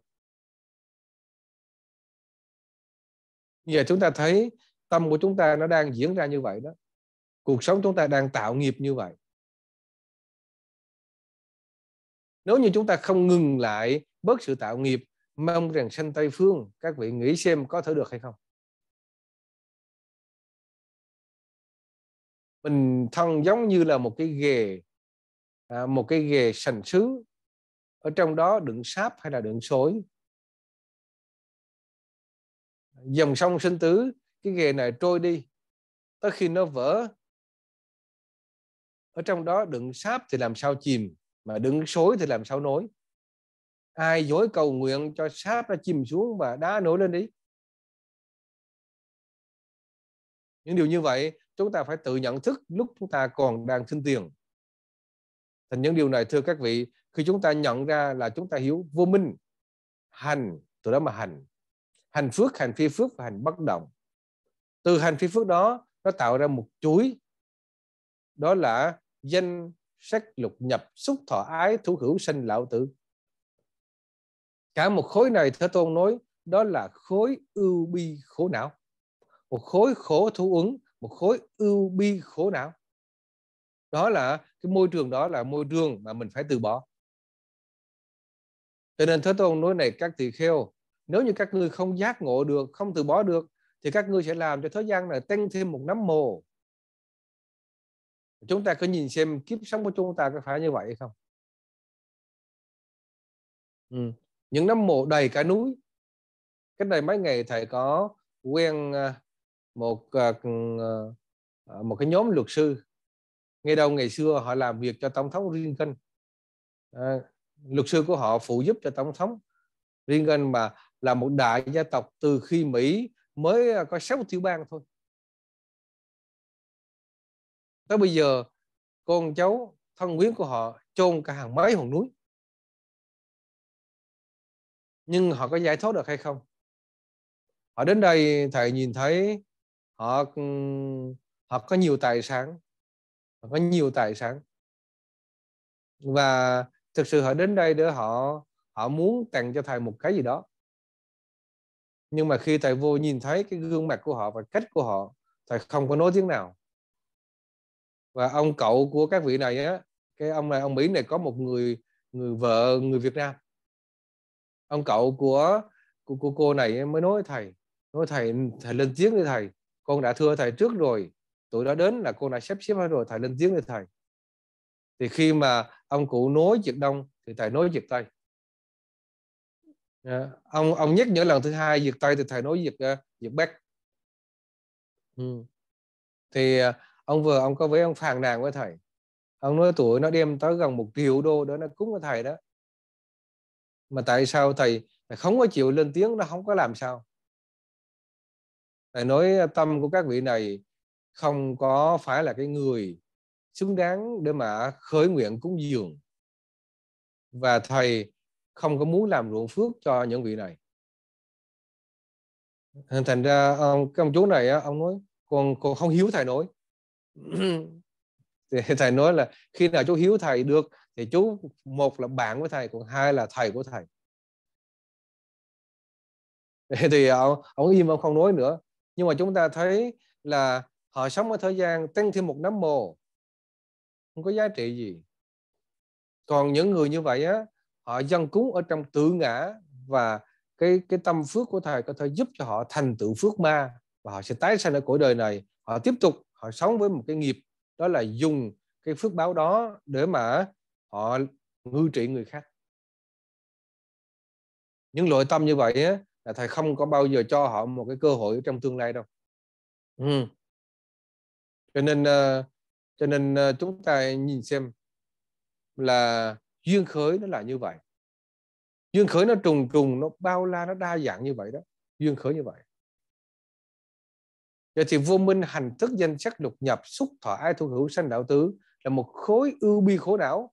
giờ chúng ta thấy tâm của chúng ta nó đang diễn ra như vậy đó cuộc sống chúng ta đang tạo nghiệp như vậy nếu như chúng ta không ngừng lại bớt sự tạo nghiệp mong rằng sanh tây phương các vị nghĩ xem có thể được hay không mình thân giống như là một cái ghề à, một cái ghề sành sứ ở trong đó đựng sáp hay là đựng sối dòng sông sinh tứ cái ghề này trôi đi tới khi nó vỡ ở trong đó đựng sáp thì làm sao chìm mà đừng xối thì làm sao nối ai dối cầu nguyện cho sáp nó chìm xuống và đá nối lên đi những điều như vậy chúng ta phải tự nhận thức lúc chúng ta còn đang xin tiền thành những điều này thưa các vị khi chúng ta nhận ra là chúng ta hiểu vô minh hành từ đó mà hành hành phước hành phi phước và hành bất động từ hành phi phước đó nó tạo ra một chuỗi đó là danh sắc lục nhập xúc thọ ái thủ hữu sanh lão tử cả một khối này thế tôn nói đó là khối ưu bi khổ não một khối khổ thú ứng một khối ưu bi khổ não đó là cái môi trường đó là môi trường mà mình phải từ bỏ cho nên thế tôn nói này các tỳ kheo nếu như các ngươi không giác ngộ được không từ bỏ được thì các ngươi sẽ làm cho thế gian này tăng thêm một nắm mồ chúng ta cứ nhìn xem kiếp sống của chúng ta có phải như vậy không ừ. những năm mộ đầy cả núi cách đây mấy ngày thầy có quen à, một à, à, một cái nhóm luật sư ngay đầu ngày xưa họ làm việc cho tổng thống Reagan à, luật sư của họ phụ giúp cho tổng thống Reagan mà là một đại gia tộc từ khi Mỹ mới có 6 tiểu bang thôi tới bây giờ con cháu thân quyến của họ chôn cả hàng mấy hòn núi nhưng họ có giải thoát được hay không họ đến đây thầy nhìn thấy họ ừ, họ có nhiều tài sản họ có nhiều tài sản và thực sự họ đến đây để họ họ muốn tặng cho thầy một cái gì đó nhưng mà khi thầy vô nhìn thấy cái gương mặt của họ và cách của họ thầy không có nói tiếng nào và ông cậu của các vị này á cái ông này ông Mỹ này có một người người vợ người Việt Nam ông cậu của của, của cô này mới nói với thầy nói thầy thầy lên tiếng với thầy con đã thưa thầy trước rồi tụi đó đến là con đã sắp xếp hết rồi thầy lên tiếng với thầy thì khi mà ông cụ nói việc đông thì thầy nói việc tây à, ông ông nhắc nhở lần thứ hai việc tây thì thầy nói việc uh, việc bắc ừ. thì uh, ông vừa ông có với ông phàn nàn với thầy ông nói tuổi nó đem tới gần một triệu đô đó nó cúng với thầy đó mà tại sao thầy, không có chịu lên tiếng nó không có làm sao thầy nói ờ, tâm của các vị này không có phải là cái người xứng đáng để mà khởi nguyện cúng dường và thầy không có muốn làm ruộng phước cho những vị này thành ra ờ, ông cái ông chú này ông nói con con không hiếu thầy nói thì thầy nói là khi nào chú hiếu thầy được thì chú một là bạn với thầy còn hai là thầy của thầy thì ông, ông im ông không nói nữa nhưng mà chúng ta thấy là họ sống ở thời gian tăng thêm một năm mồ không có giá trị gì còn những người như vậy á họ dân cúng ở trong tự ngã và cái cái tâm phước của thầy có thể giúp cho họ thành tựu phước ma và họ sẽ tái sanh ở cõi đời này họ tiếp tục họ sống với một cái nghiệp đó là dùng cái phước báo đó để mà họ ngư trị người khác những loại tâm như vậy á, là thầy không có bao giờ cho họ một cái cơ hội trong tương lai đâu ừ. cho nên ờ, cho nên ờ, chúng ta nhìn xem là duyên khởi nó là như vậy duyên khởi nó trùng trùng nó bao la nó đa dạng như vậy đó duyên khởi như vậy do thì vô minh hành thức danh sắc lục nhập xúc thọ ai thu hữu sanh đạo tứ là một khối ưu bi khổ não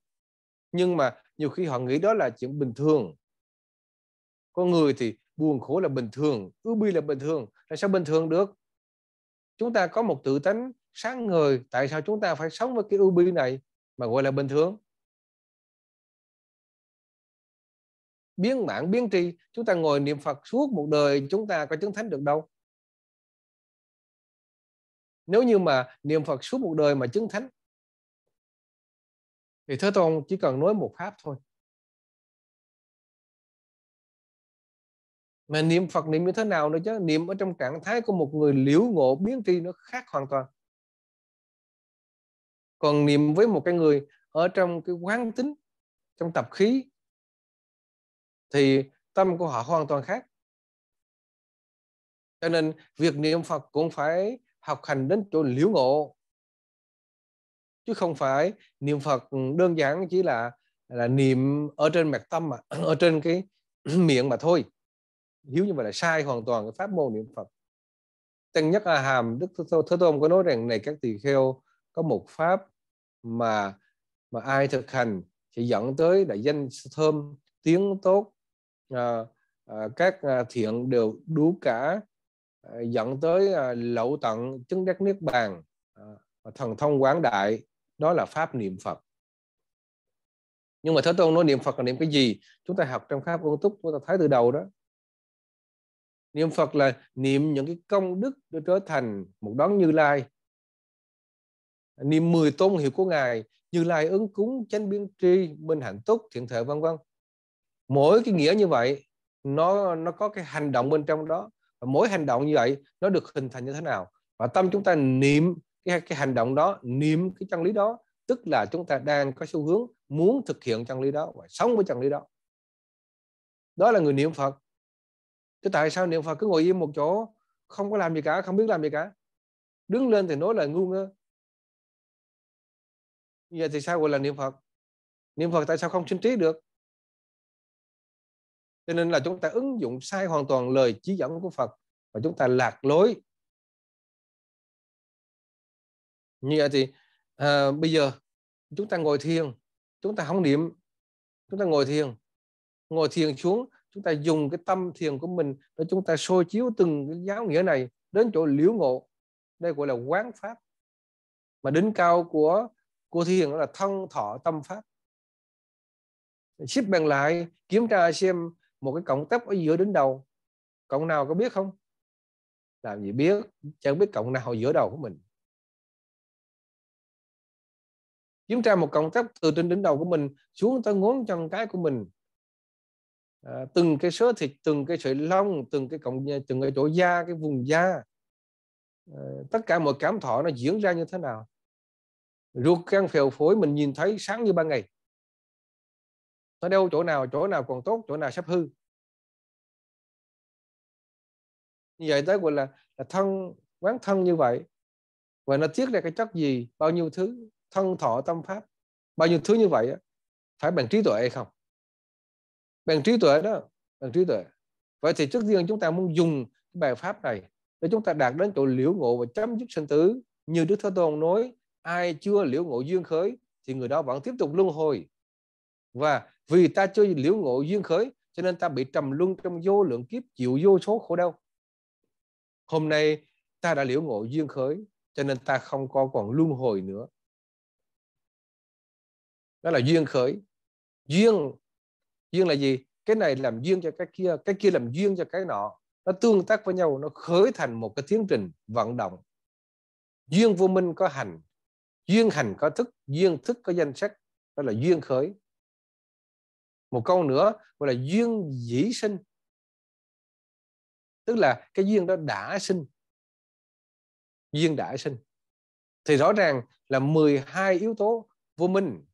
nhưng mà nhiều khi họ nghĩ đó là chuyện bình thường con người thì buồn khổ là bình thường ưu bi là bình thường là sao bình thường được chúng ta có một tự tánh sáng ngời tại sao chúng ta phải sống với cái ưu bi này mà gọi là bình thường biến mạng biến tri chúng ta ngồi niệm Phật suốt một đời chúng ta có chứng thánh được đâu nếu như mà niệm Phật suốt một đời mà chứng thánh thì Thế Tôn chỉ cần nói một pháp thôi mà niệm Phật niệm như thế nào nữa chứ niệm ở trong trạng thái của một người liễu ngộ biến tri nó khác hoàn toàn còn niệm với một cái người ở trong cái quán tính trong tập khí thì tâm của họ hoàn toàn khác cho nên việc niệm Phật cũng phải học hành đến chỗ liễu ngộ chứ không phải niệm Phật đơn giản chỉ là là niệm ở trên mặt tâm mà ở trên cái miệng mà thôi hiếu như vậy là sai hoàn toàn cái pháp môn niệm Phật tăng nhất a hàm đức thế tôn có nói rằng này các tỳ kheo có một pháp mà mà ai thực hành sẽ dẫn tới đại danh thơm tiếng tốt à, à, các à, thiện đều đủ cả Ờ, dẫn tới ờ, lậu tận chứng đắc niết bàn ờ, thần thông quán đại đó là pháp niệm phật nhưng mà thế tôn nói niệm phật là niệm cái gì chúng ta học trong pháp ôn túc chúng ta thấy từ đầu đó niệm phật là niệm những cái công đức để trở thành một đón như lai niệm mười tôn hiệu của ngài như lai ứng cúng chánh biên tri minh hạnh túc thiện thệ vân vân mỗi cái nghĩa như vậy nó nó có cái hành động bên trong đó và mỗi hành động như vậy nó được hình thành như thế nào và tâm chúng ta niệm cái, cái hành động đó niệm cái chân lý đó tức là chúng ta đang có xu hướng muốn thực hiện chân lý đó và sống với chân lý đó đó là người niệm phật chứ tại sao niệm phật cứ ngồi im một chỗ không có làm gì cả không biết làm gì cả đứng lên thì nói là ngu ngơ như vậy thì sao gọi là niệm phật niệm phật tại sao không sinh trí được cho nên là chúng ta ứng dụng sai hoàn toàn lời chỉ dẫn của Phật và chúng ta lạc lối như vậy thì à, bây giờ chúng ta ngồi thiền chúng ta không niệm chúng ta ngồi thiền ngồi thiền xuống chúng ta dùng cái tâm thiền của mình để chúng ta soi chiếu từng cái giáo nghĩa này đến chỗ liễu ngộ đây gọi là quán pháp mà đỉnh cao của của thiền là thân thọ tâm pháp ship bằng lại kiểm tra xem một cái cộng tấp ở giữa đến đầu cộng nào có biết không làm gì biết chẳng biết cộng nào ở giữa đầu của mình chúng ta một cộng tấp từ trên đỉnh đầu của mình xuống tới ngón chân cái của mình à, từng cái sớ thịt từng cái sợi lông từng cái cộng từng cái chỗ da cái vùng da à, tất cả mọi cảm thọ nó diễn ra như thế nào ruột gan phèo phổi mình nhìn thấy sáng như ban ngày nó đeo chỗ nào chỗ nào còn tốt chỗ nào sắp hư như vậy tới gọi là, là thân quán thân như vậy và nó tiết ra cái chất gì bao nhiêu thứ thân thọ tâm pháp bao nhiêu thứ như vậy phải bằng trí tuệ hay không bằng trí tuệ đó bằng trí tuệ vậy thì trước tiên chúng ta muốn dùng cái bài pháp này để chúng ta đạt đến chỗ liễu ngộ và chấm dứt sinh tử như đức thế tôn nói ai chưa liễu ngộ duyên khởi thì người đó vẫn tiếp tục luân hồi và vì ta chưa liễu ngộ duyên khởi cho nên ta bị trầm luân trong vô lượng kiếp chịu vô số khổ đau hôm nay ta đã liễu ngộ duyên khởi cho nên ta không có còn luân hồi nữa đó là duyên khởi duyên duyên là gì cái này làm duyên cho cái kia cái kia làm duyên cho cái nọ nó tương tác với nhau nó khởi thành một cái tiến trình vận động duyên vô minh có hành duyên hành có thức duyên thức có danh sách đó là duyên khởi một câu nữa gọi là duyên dĩ sinh tức là cái duyên đó đã sinh duyên đã sinh thì rõ ràng là 12 yếu tố vô minh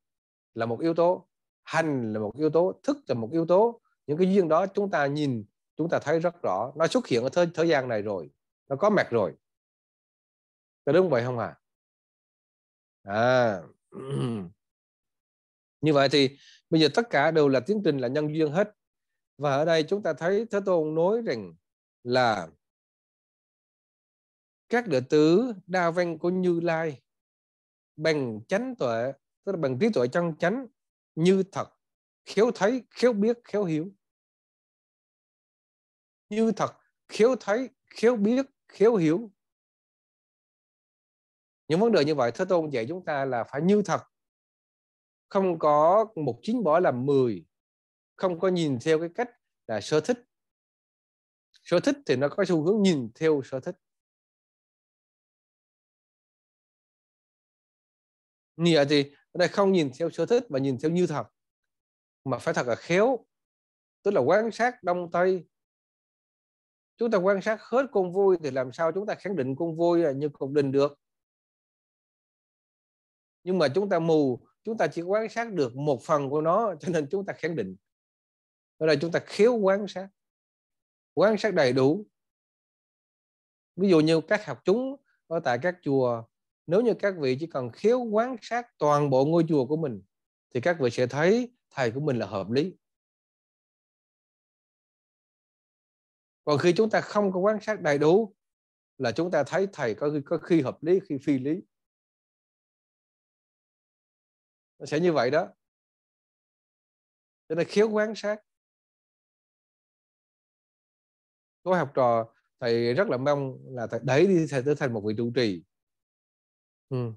là một yếu tố hành là một yếu tố thức là một yếu tố những cái duyên đó chúng ta nhìn chúng ta thấy rất rõ nó xuất hiện ở thời, thời gian này rồi nó có mặt rồi có đúng vậy không ạ à? à như vậy thì bây giờ tất cả đều là tiến trình là nhân duyên hết và ở đây chúng ta thấy thế tôn nói rằng là các đệ tử đa văn của như lai bằng chánh tuệ tức là bằng trí tuệ chân chánh như thật khéo thấy khéo biết khéo hiểu như thật khéo thấy khéo biết khéo hiểu những vấn đề như vậy thế tôn dạy chúng ta là phải như thật không có một chính bỏ làm 10 không có nhìn theo cái cách là sở thích sở thích thì nó có xu hướng nhìn theo sở thích như vậy thì ở đây không nhìn theo sở thích mà nhìn theo như thật mà phải thật là khéo tức là quan sát đông tây chúng ta quan sát hết con vui thì làm sao chúng ta khẳng định con vui là như cột định được nhưng mà chúng ta mù chúng ta chỉ quan sát được một phần của nó cho nên chúng ta khẳng định đó là chúng ta khiếu quan sát quan sát đầy đủ ví dụ như các học chúng ở tại các chùa nếu như các vị chỉ cần khiếu quan sát toàn bộ ngôi chùa của mình thì các vị sẽ thấy thầy của mình là hợp lý còn khi chúng ta không có quan sát đầy đủ là chúng ta thấy thầy có khi, có khi hợp lý khi phi lý nó sẽ như vậy đó cho nên khiếu quán sát có học trò thầy rất là mong là thầy đẩy đi thầy trở thành một vị trụ trì ừ.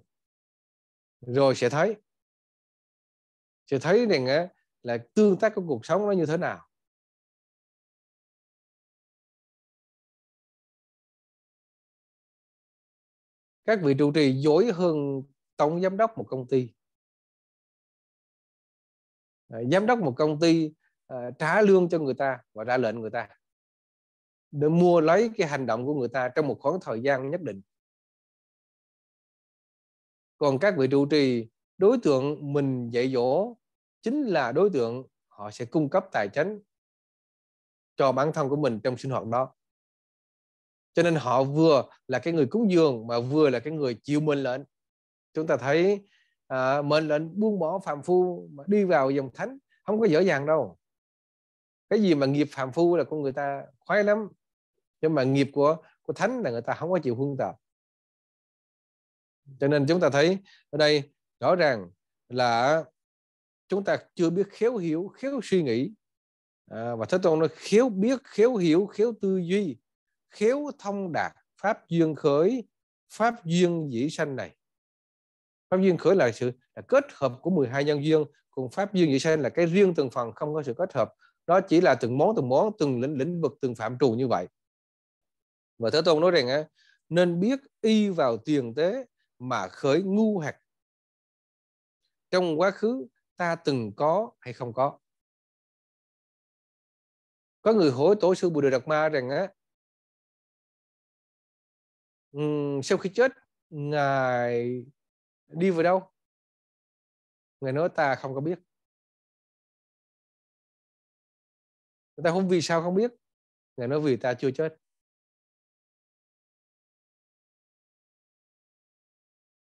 rồi sẽ thấy sẽ thấy rằng á, là tương tác của cuộc sống nó như thế nào các vị trụ trì dối hơn tổng giám đốc một công ty Ờ, giám đốc một công ty ờ, trả lương cho người ta và ra lệnh người ta để mua lấy cái hành động của người ta trong một khoảng thời gian nhất định còn các vị trụ trì đối tượng mình dạy dỗ chính là đối tượng họ sẽ cung cấp tài chính cho bản thân của mình trong sinh hoạt đó cho nên họ vừa là cái người cúng dường mà vừa là cái người chịu mình lệnh chúng ta thấy à, mệnh lệnh buông bỏ phàm phu mà đi vào dòng thánh không có dễ dàng đâu cái gì mà nghiệp phàm phu là con người ta khoái lắm nhưng mà nghiệp của của thánh là người ta không có chịu huân tập cho nên chúng ta thấy ở đây rõ ràng là chúng ta chưa biết khéo hiểu khéo suy nghĩ à, và thế tôn nói khéo biết khéo hiểu khéo tư duy khéo thông đạt pháp duyên khởi pháp duyên dĩ sanh này pháp duyên khởi là sự là kết hợp của 12 nhân duyên cùng pháp duyên dị sanh là cái riêng từng phần không có sự kết hợp đó chỉ là từng món từng món từng lĩnh lĩnh vực từng phạm trù như vậy và thế tôn nói rằng nên biết y vào tiền tế mà khởi ngu hạt trong quá khứ ta từng có hay không có có người hỏi tổ sư bùi đề đạt ma rằng á sau khi chết ngài đi vào đâu người nói ta không có biết người ta không vì sao không biết người nói vì ta chưa chết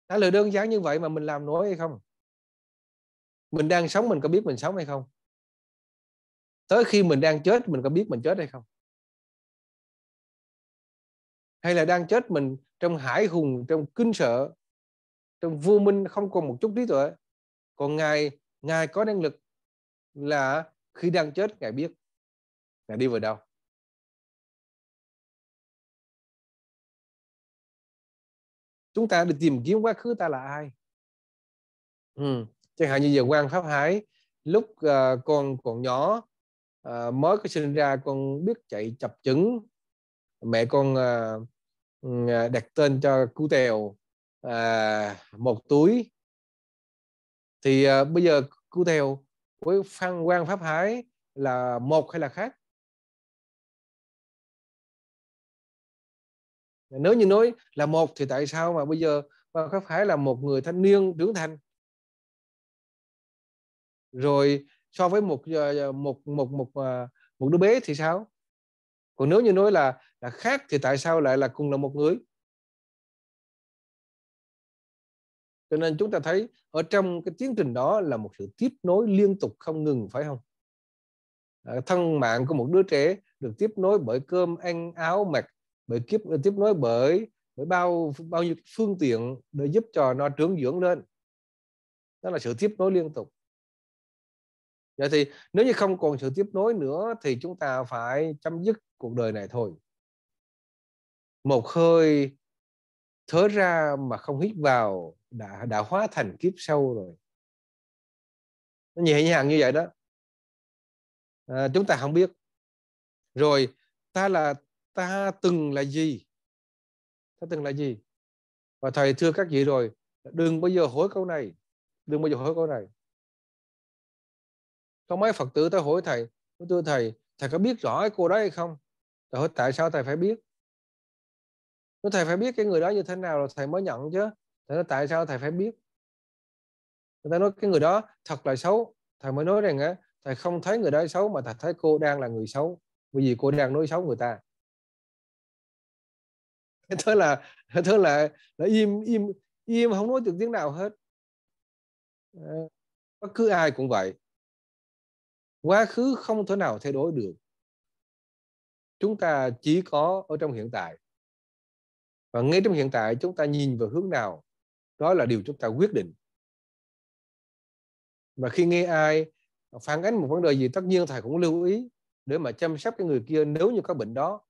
trả lời đơn giản như vậy mà mình làm nổi hay không mình đang sống mình có biết mình sống hay không tới khi mình đang chết mình có biết mình chết hay không hay là đang chết mình trong hải hùng trong kinh sợ trong vô minh không còn một chút trí tuệ còn ngài ngài có năng lực là khi đang chết ngài biết ngài đi về đâu chúng ta được tìm kiếm quá khứ ta là ai ừ. chẳng hạn như giờ quan pháp hải lúc uh, con còn nhỏ uh, mới có sinh ra con biết chạy chập chứng mẹ con uh, đặt tên cho cú tèo à, một túi thì à, bây giờ cứ theo với phan quan pháp hái là một hay là khác nếu như nói là một thì tại sao mà bây giờ quan pháp hái là một người thanh niên trưởng thành rồi so với một à, à, một một một à, một đứa bé thì sao còn nếu như nói là là khác thì tại sao lại là cùng là một người cho nên chúng ta thấy ở trong cái tiến trình đó là một sự tiếp nối liên tục không ngừng phải không à, thân mạng của một đứa trẻ được tiếp nối bởi cơm ăn áo mặc bởi kiếp tiếp nối bởi bởi bao bao nhiêu phương tiện để giúp cho nó trưởng dưỡng lên đó là sự tiếp nối liên tục vậy thì nếu như không còn sự tiếp nối nữa thì chúng ta phải chấm dứt cuộc đời này thôi một hơi thở ra mà không hít vào đã đã hóa thành kiếp sâu rồi nó nhẹ nhàng như vậy đó à, chúng ta không biết rồi ta là ta từng là gì ta từng là gì và thầy thưa các vị rồi đừng bao giờ hỏi câu này đừng bao giờ hỏi câu này có mấy phật tử tới hỏi thầy thưa thầy thầy có biết rõ cái cô đó hay không thầy hỏi tại sao thầy phải biết nó thầy phải biết cái người đó như thế nào rồi thầy mới nhận chứ thầy nói tại sao thầy phải biết người ta nói cái người đó thật là xấu thầy mới nói rằng á thầy không thấy người đó xấu mà thầy thấy cô đang là người xấu bởi vì cô đang nói xấu người ta thế là thế là là im im im không nói được tiếng nào hết ờ, bất cứ ai cũng vậy quá khứ không thể nào thay đổi được chúng ta chỉ có ở trong hiện tại và ngay trong hiện tại chúng ta nhìn vào hướng nào đó là điều chúng ta quyết định và khi nghe ai phản ánh một vấn đề gì tất nhiên thầy cũng lưu ý để mà chăm sóc cái người kia nếu như có bệnh đó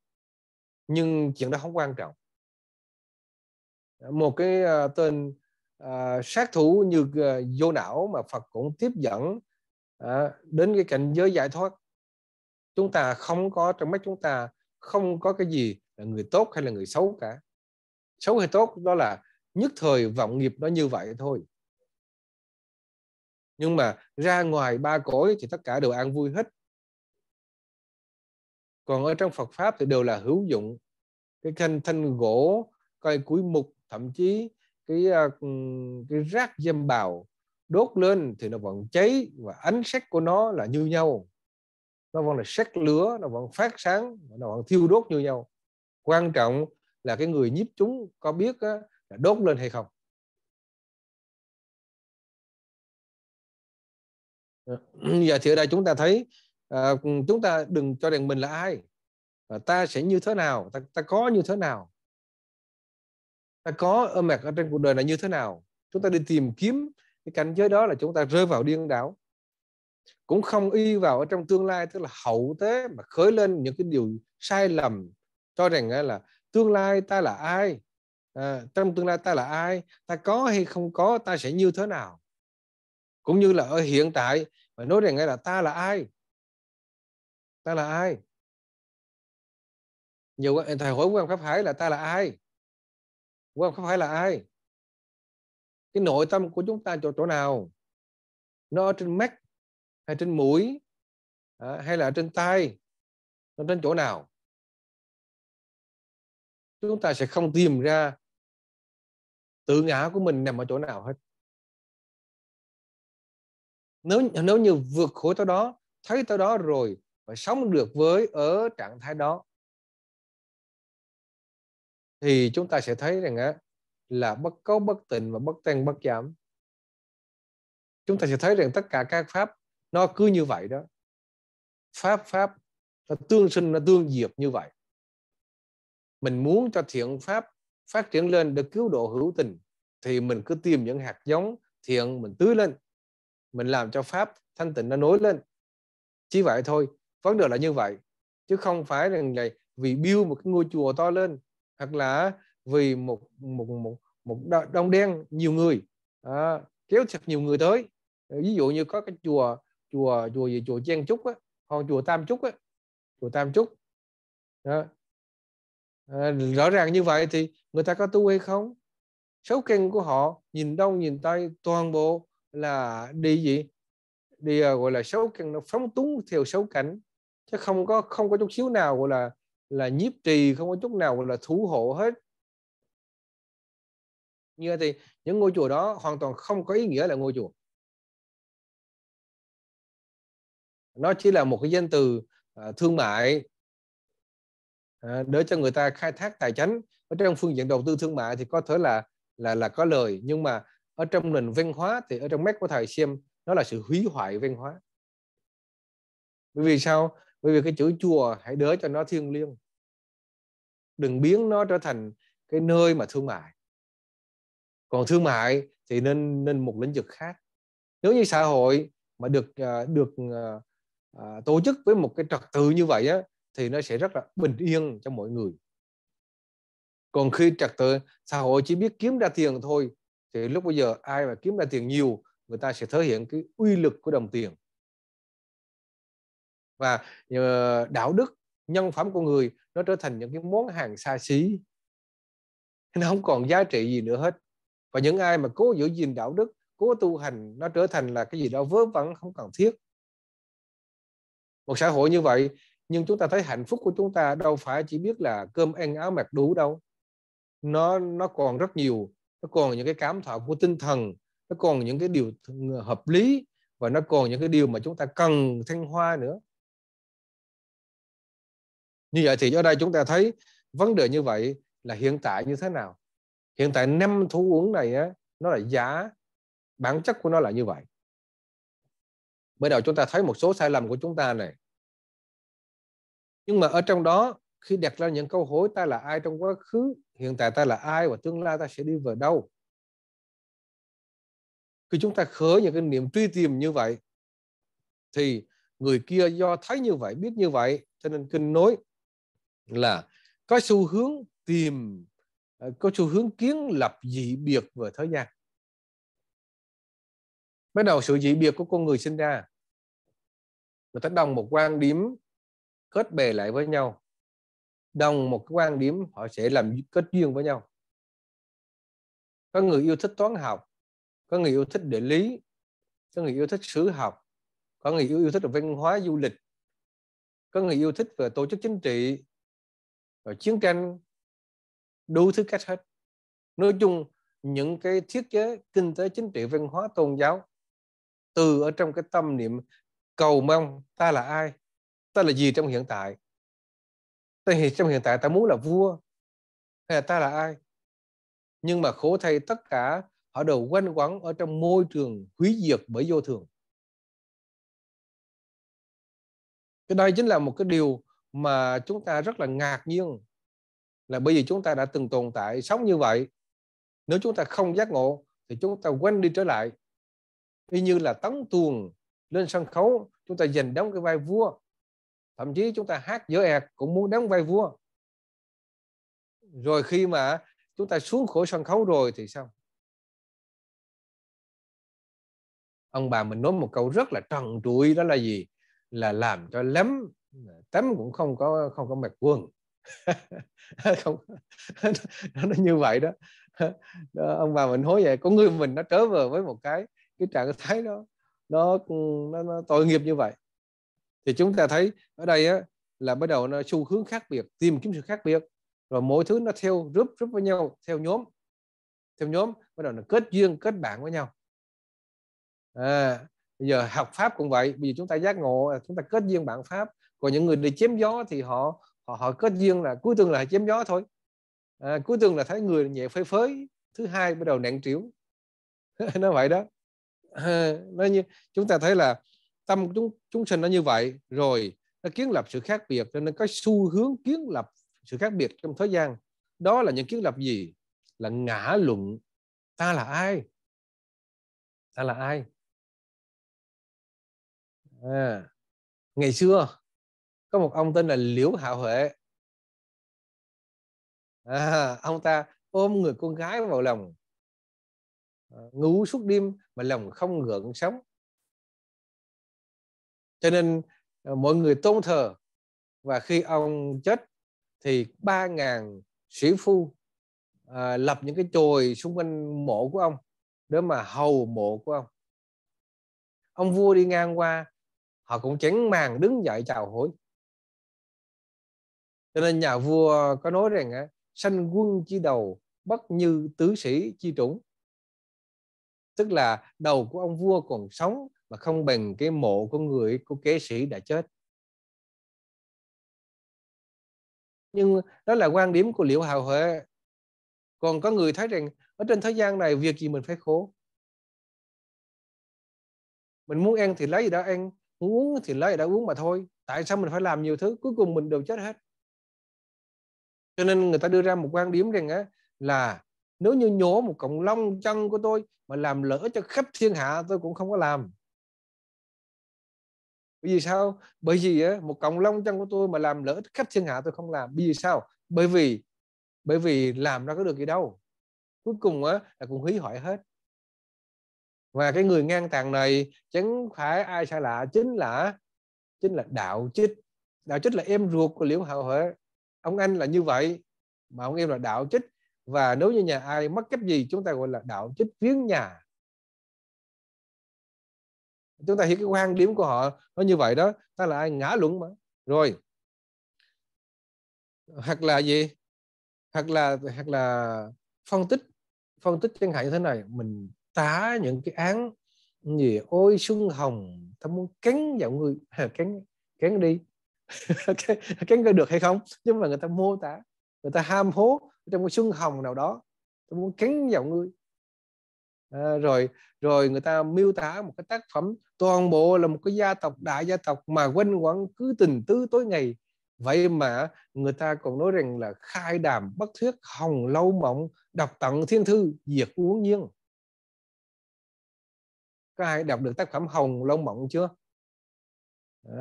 nhưng chuyện đó không quan trọng một cái uh, tên uh, sát thủ như uh, vô não mà Phật cũng tiếp dẫn uh, đến cái cảnh giới giải thoát chúng ta không có trong mắt chúng ta không có cái gì là người tốt hay là người xấu cả xấu hay tốt đó là nhất thời vọng nghiệp nó như vậy thôi nhưng mà ra ngoài ba cõi thì tất cả đều an vui hết còn ở trong Phật pháp thì đều là hữu dụng cái thanh thanh gỗ coi cuối mục thậm chí cái à, cái rác dâm bào đốt lên thì nó vẫn cháy và ánh sắc của nó là như nhau nó vẫn là sắc lửa nó vẫn phát sáng nó vẫn thiêu đốt như nhau quan trọng là cái người nhiếp chúng có biết á, đã đốt lên hay không ờ, Giờ thì ở đây chúng ta thấy à, chúng ta đừng cho rằng mình là ai và ta sẽ như thế nào ta, ta có như thế nào ta có ở mặt ở trên cuộc đời là như thế nào chúng ta đi tìm kiếm cái cảnh giới đó là chúng ta rơi vào điên đảo cũng không y vào ở trong tương lai tức là hậu thế mà khởi lên những cái điều sai lầm cho rằng là tương lai ta là ai Ờ, trong tương lai ta là ai ta có hay không có ta sẽ như thế nào cũng như là ở hiện tại mà nói rằng ngay là ta là ai ta là ai nhiều thầy hỏi quan pháp hải là ta là ai quan pháp hải là ai cái nội tâm của chúng ta chỗ chỗ nào nó ở trên mắt hay trên mũi ờ, hay là trên tay nó trên chỗ nào chúng ta sẽ không tìm ra tự ngã của mình nằm ở chỗ nào hết nếu nếu như vượt khỏi tới đó thấy tới đó rồi và sống được với ở trạng thái đó thì chúng ta sẽ thấy rằng á là bất cấu bất tịnh và bất tăng bất giảm chúng ta sẽ thấy rằng tất cả các pháp nó cứ như vậy đó pháp pháp nó tương sinh nó tương diệt như vậy mình muốn cho thiện pháp phát triển lên được cứu độ hữu tình thì mình cứ tìm những hạt giống thiện mình tưới lên mình làm cho pháp thanh tịnh nó nối lên chỉ vậy thôi vấn đề là như vậy chứ không phải rằng là vì build một cái ngôi chùa to lên hoặc là vì một một một một đông đen nhiều người à, kéo thật nhiều người tới ví dụ như có cái chùa chùa chùa gì chùa chen trúc á hoặc chùa tam trúc á chùa tam trúc À, rõ ràng như vậy thì người ta có tu hay không xấu căn của họ nhìn đông nhìn tay toàn bộ là đi gì đi à, gọi là xấu căn nó phóng túng theo xấu cảnh chứ không có không có chút xíu nào gọi là là nhiếp trì không có chút nào gọi là thủ hộ hết như vậy thì những ngôi chùa đó hoàn toàn không có ý nghĩa là ngôi chùa nó chỉ là một cái danh từ à, thương mại để à, cho người ta khai thác tài chính ở trong phương diện đầu tư thương mại thì có thể là là là có lời nhưng mà ở trong nền văn hóa thì ở trong mắt của thầy xem nó là sự hủy hoại văn hóa bởi vì sao bởi vì cái chữ chùa hãy đỡ cho nó thiêng liêng đừng biến nó trở thành cái nơi mà thương mại còn thương mại thì nên nên một lĩnh vực khác nếu như xã hội mà được à, được à, tổ chức với một cái trật tự như vậy á thì nó sẽ rất là bình yên cho mọi người còn khi trật tự xã hội chỉ biết kiếm ra tiền thôi thì lúc bây giờ ai mà kiếm ra tiền nhiều người ta sẽ thể hiện cái uy lực của đồng tiền và đạo đức nhân phẩm của người nó trở thành những cái món hàng xa xí nó không còn giá trị gì nữa hết và những ai mà cố giữ gìn đạo đức cố tu hành nó trở thành là cái gì đó vớ vẩn không cần thiết một xã hội như vậy nhưng chúng ta thấy hạnh phúc của chúng ta đâu phải chỉ biết là cơm ăn áo mặc đủ đâu nó nó còn rất nhiều nó còn những cái cảm thọ của tinh thần nó còn những cái điều hợp lý và nó còn những cái điều mà chúng ta cần thanh hoa nữa như vậy thì ở đây chúng ta thấy vấn đề như vậy là hiện tại như thế nào hiện tại năm thú uống này á, nó là giá bản chất của nó là như vậy bắt đầu chúng ta thấy một số sai lầm của chúng ta này nhưng mà ở trong đó khi đặt ra những câu hỏi ta là ai trong quá khứ hiện tại ta là ai và tương lai ta sẽ đi về đâu khi chúng ta khởi những cái niệm truy tìm như vậy thì người kia do thấy như vậy biết như vậy cho nên kinh nói là có xu hướng tìm ờ, có xu hướng kiến lập dị biệt về thế gian bắt đầu sự dị biệt của con người sinh ra người ta đồng một quan điểm kết bè lại với nhau đồng một cái quan điểm họ sẽ làm kết duyên với nhau có người yêu thích toán học có người yêu thích địa lý có người yêu thích sử học có người yêu, yêu thích văn hóa du lịch có người yêu thích về tổ chức chính trị và chiến tranh đủ thứ cách hết nói chung những cái thiết chế kinh tế chính trị văn hóa tôn giáo từ ở trong cái tâm niệm cầu mong ta là ai ta là gì trong hiện tại ta hiện trong hiện tại ta muốn là vua hay là ta là ai nhưng mà khổ thay tất cả họ đều quanh quẩn ở trong môi trường hủy diệt bởi vô thường cái đây chính là một cái điều mà chúng ta rất là ngạc nhiên là bởi vì chúng ta đã từng tồn tại sống như vậy nếu chúng ta không giác ngộ thì chúng ta quên đi trở lại y như là tấn tuồng lên sân khấu chúng ta giành đóng cái vai vua thậm chí chúng ta hát dở ẹt cũng muốn đóng vai vua rồi khi mà chúng ta xuống khỏi sân khấu rồi thì sao ông bà mình nói một câu rất là trần trụi đó là gì là làm cho lắm tắm cũng không có không có mặc quần không nó như vậy đó. đó ông bà mình hối vậy có người mình nó trở về với một cái cái trạng thái đó nó nó, nó tội nghiệp như vậy thì chúng ta thấy ở đây á, là bắt đầu nó xu hướng khác biệt tìm kiếm sự khác biệt rồi mỗi thứ nó theo rúp rúp với nhau theo nhóm theo nhóm bắt đầu là kết duyên kết bạn với nhau à, bây giờ học pháp cũng vậy bây giờ chúng ta giác ngộ chúng ta kết duyên bạn pháp còn những người đi chém gió thì họ họ họ kết duyên là cuối tuần là chém gió thôi à, cuối tuần là thấy người nhẹ phơi phới thứ hai bắt đầu nặng triểu nó vậy đó à, nó như chúng ta thấy là tâm chúng chúng sinh nó như vậy rồi nó kiến lập sự khác biệt cho nên có xu hướng kiến lập sự khác biệt trong thế gian đó là những kiến lập gì là ngã luận ta là ai ta là ai à, ngày xưa có một ông tên là liễu hạ huệ à, ông ta ôm người con gái vào lòng à, ngủ suốt đêm mà lòng không gượng sóng cho nên ờ, mọi người tôn thờ và khi ông chết thì ba ngàn sĩ phu à, lập những cái chồi xung quanh mộ của ông để mà hầu mộ của ông ông vua đi ngang qua họ cũng chén màng đứng dậy chào hỏi cho nên nhà vua có nói rằng á, sanh quân chi đầu bất như tứ sĩ chi trũng tức là đầu của ông vua còn sống mà không bằng cái mộ của người của kế sĩ đã chết nhưng đó là quan điểm của liễu hào huệ còn có người thấy rằng ở trên thế gian này việc gì mình phải khổ mình muốn ăn thì lấy gì đó ăn muốn uống thì lấy gì đó uống mà thôi tại sao mình phải làm nhiều thứ cuối cùng mình đều chết hết cho nên người ta đưa ra một quan điểm rằng á, là nếu như nhổ một cọng lông chân của tôi mà làm lỡ cho khắp thiên hạ tôi cũng không có làm bởi vì sao bởi vì á, một cộng long trong của tôi mà làm lỡ, ích khắp thiên hạ tôi không làm bởi vì sao bởi vì bởi vì làm ra có được gì đâu cuối cùng á, là cũng hủy hoại hết và cái người ngang tàng này chẳng phải ai xa lạ chính là chính là đạo chích đạo chích là em ruột của liễu hạo huệ ông anh là như vậy mà ông em là đạo chích và nếu như nhà ai mất cách gì chúng ta gọi là đạo chích viếng nhà chúng ta hiểu cái quan điểm của họ nó như vậy đó ta là ai ngã luận mà rồi hoặc là gì hoặc là hoặc là phân tích phân tích chẳng hạn như thế này mình tá những cái án gì ôi xuân hồng ta muốn cắn vào người cắn cắn đi cắn có được hay không nhưng mà người ta mô tả người ta ham hố trong cái xuân hồng nào đó ta muốn cắn vào người à, rồi rồi người ta miêu tả một cái tác phẩm toàn bộ là một cái gia tộc đại gia tộc mà quanh quẩn cứ tình tứ tối ngày vậy mà người ta còn nói rằng là khai đàm bất thuyết hồng lâu mộng đọc tận thiên thư diệt uống nhiên có ai đọc được tác phẩm hồng lâu mộng chưa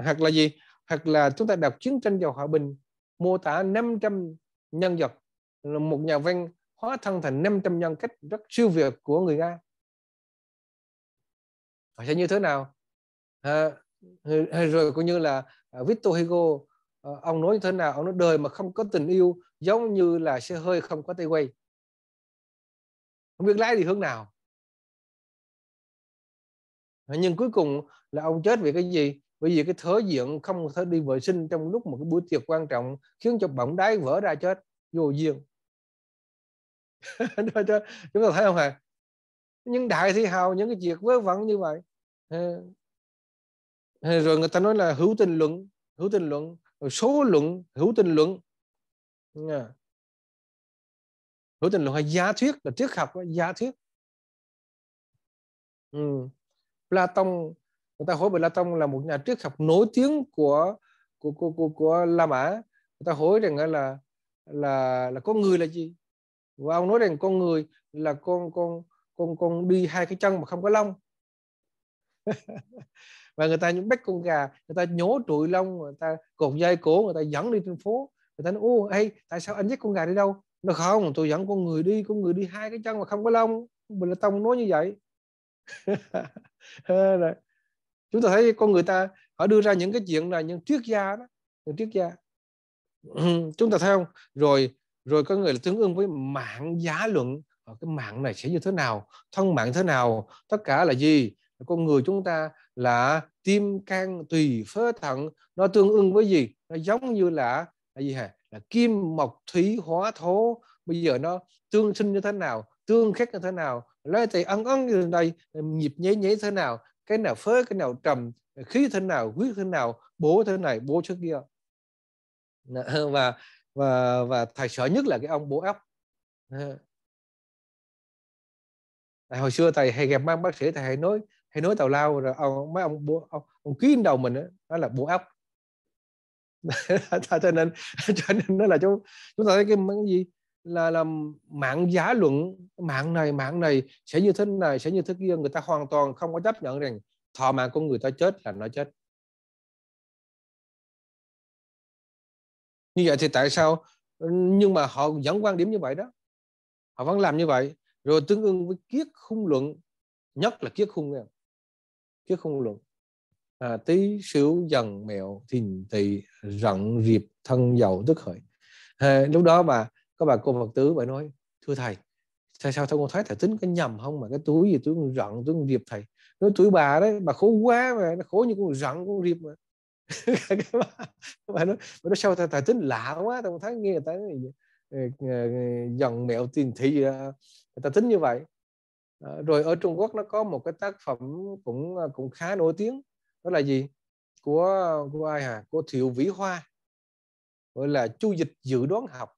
hoặc là gì hoặc là chúng ta đọc chiến tranh và hòa bình mô tả 500 nhân vật là một nhà văn hóa thân thành 500 nhân cách rất siêu việt của người Nga họ sẽ như thế nào à, rồi cũng như là à, Victor Hugo ờ, ông nói như thế nào ông nói đời mà không có tình yêu giống như là xe hơi không có tay quay không biết lái thì hướng nào nhưng cuối cùng là ông chết vì cái gì bởi vì cái thớ diện không thể đi vệ sinh trong lúc một cái buổi tiệc quan trọng khiến cho bọng đáy vỡ ra chết vô duyên chúng ta thấy không hả à? nhưng đại thi hào những cái việc vớ vẩn như vậy ờ. Ờ, rồi người ta nói là hữu tình luận hữu tình luận số luận hữu tình luận hữu tình luận hay giả thuyết là triết học giả thuyết ừ. Platon người ta hỏi Platon là một nhà triết học nổi tiếng của của của của, của La Mã người ta hỏi rằng là là là con người là gì và ông nói rằng con người là con con con con đi hai cái chân mà không có lông và người ta những bách con gà người ta nhổ trụi lông người ta cột dây cổ người ta dẫn đi trên phố người ta nói ô hay tại sao anh dắt con gà đi đâu nó không tôi dẫn con người đi con người đi hai cái chân mà không có lông mình là tông nói như vậy chúng ta thấy con người ta họ đưa ra những cái chuyện là những triết gia đó những triết gia chúng ta thấy không rồi rồi có người là tương ứng với mạng giá luận Ờ, cái mạng này sẽ như thế nào thân mạng thế nào tất cả là gì con người chúng ta là tim can tùy phế thận nó tương ứng với gì nó giống như là là gì hả là kim mộc thủy hóa thổ bây giờ nó tương sinh như thế nào tương khắc như thế nào lấy tay ăn ân như thế này nhịp nháy nháy thế nào cái nào phế cái nào trầm khí thế nào huyết thế nào bố thế này bố trước kia và và và thầy sợ nhất là cái ông bố ốc tại hồi xưa thầy hay gặp mấy bác sĩ thầy hay nói hay nói tào lao rồi ông mấy ông bố ông, ông kín đầu mình đó, đó là bộ óc cho nên cho nên đó là chúng chúng ta thấy cái, cái gì là làm mạng giá luận mạng này mạng này sẽ như thế này sẽ như thế kia người ta hoàn toàn không có chấp nhận rằng thọ mạng con người ta chết là nó chết như vậy thì tại sao nhưng mà họ vẫn quan điểm như vậy đó họ vẫn làm như vậy rồi tương ứng với kiết khung luận nhất là kiết khung kiết khung luận à, tí xíu dần mèo thìn tỳ rộng riệp thân giàu tức khởi à, lúc đó mà các bà cô phật tứ bà nói thưa thầy sao sao thầy con thấy thầy tính cái nhầm không mà cái túi gì túi con rận túi con riệp thầy nói túi bà đấy bà khổ quá mà nó khổ như con rận con riệp mà bà, bà nói bà nói sao thầy, thầy tính lạ quá thầy con thấy nghe thầy nói Ờ, ờ, dần mẹo tiền thị ờ, người ta tính như vậy rồi ở Trung Quốc nó có một cái tác phẩm cũng cũng khá nổi tiếng đó là gì của của ai hả à? của Thiệu Vĩ Hoa gọi là chu dịch dự đoán học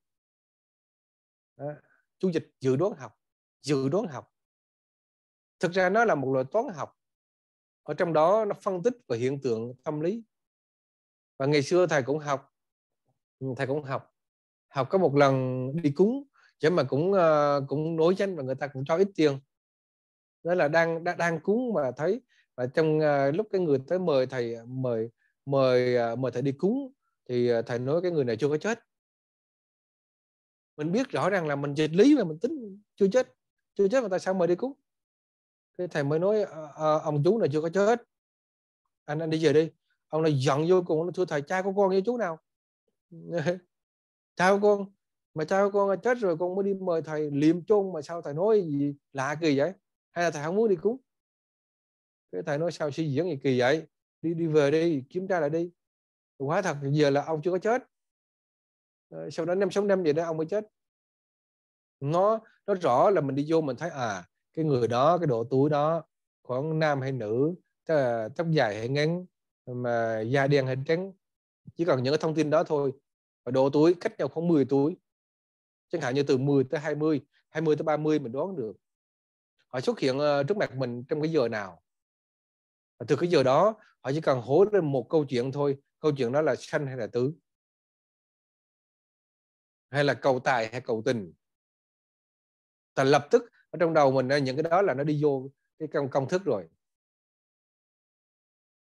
đó. chu dịch dự đoán học dự đoán học thực ra nó là một loại toán học ở trong đó nó phân tích về hiện tượng tâm lý và ngày xưa thầy cũng học ừ, thầy cũng học học có một lần đi cúng chứ mà cũng uh, cũng đối danh và người ta cũng cho ít tiền đó là đang đang, đang cúng mà thấy và trong uh, lúc cái người tới mời thầy ờ, mời mời uh, mời thầy đi cúng thì uh, thầy nói cái người này chưa có chết mình biết rõ ràng là mình dịch lý và mình tính chưa chết chưa chết mà tại sao mời đi cúng thế thầy mới nói à, ông chú này chưa có chết anh anh đi về đi ông này giận vô cùng nó thưa thầy cha của con như chú nào chào con mà cha con chết rồi con mới đi mời thầy liệm chôn mà sao thầy nói gì lạ kỳ vậy hay là thầy không muốn đi cúng cái thầy nói sao suy diễn gì kỳ vậy đi đi về đi kiểm tra lại đi quá thật giờ là ông chưa có chết ờ, sau đó năm sáu năm vậy đó ông mới chết nó nó rõ là mình đi vô mình thấy à cái người đó cái độ tuổi đó khoảng nam hay nữ tóc dài hay ngắn mà da đen hay trắng chỉ cần những cái thông tin đó thôi và độ tuổi cách nhau khoảng 10 tuổi chẳng hạn như từ 10 tới 20 20 tới 30 mình đoán được họ xuất hiện ờ, trước mặt mình trong cái giờ nào và từ cái giờ đó họ chỉ cần hối lên một câu chuyện thôi câu chuyện đó là sanh hay là tử hay là cầu tài hay cầu tình ta lập tức ở trong đầu mình ờ, những cái đó là nó đi vô cái công công thức rồi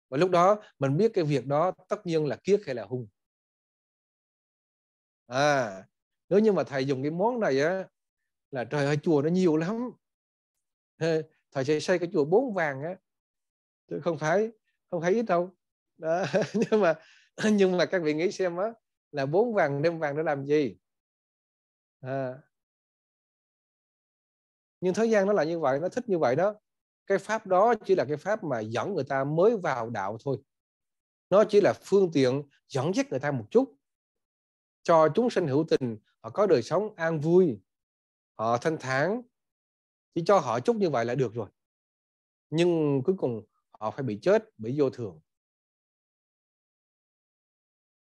và lúc đó mình biết cái việc đó tất nhiên là kiết hay là hung à nếu như mà thầy dùng cái món này á là trời ơi chùa nó nhiều lắm thầy sẽ xây cái chùa bốn vàng á không phải không thấy ít đâu đó. nhưng mà nhưng mà các vị nghĩ xem á là bốn vàng đem vàng để làm gì à. nhưng thời gian nó là như vậy nó thích như vậy đó cái pháp đó chỉ là cái pháp mà dẫn người ta mới vào đạo thôi nó chỉ là phương tiện dẫn dắt người ta một chút cho chúng sinh hữu tình họ có đời sống an vui họ thanh thản chỉ cho họ chút như vậy là được rồi nhưng cuối cùng họ phải bị chết bị vô thường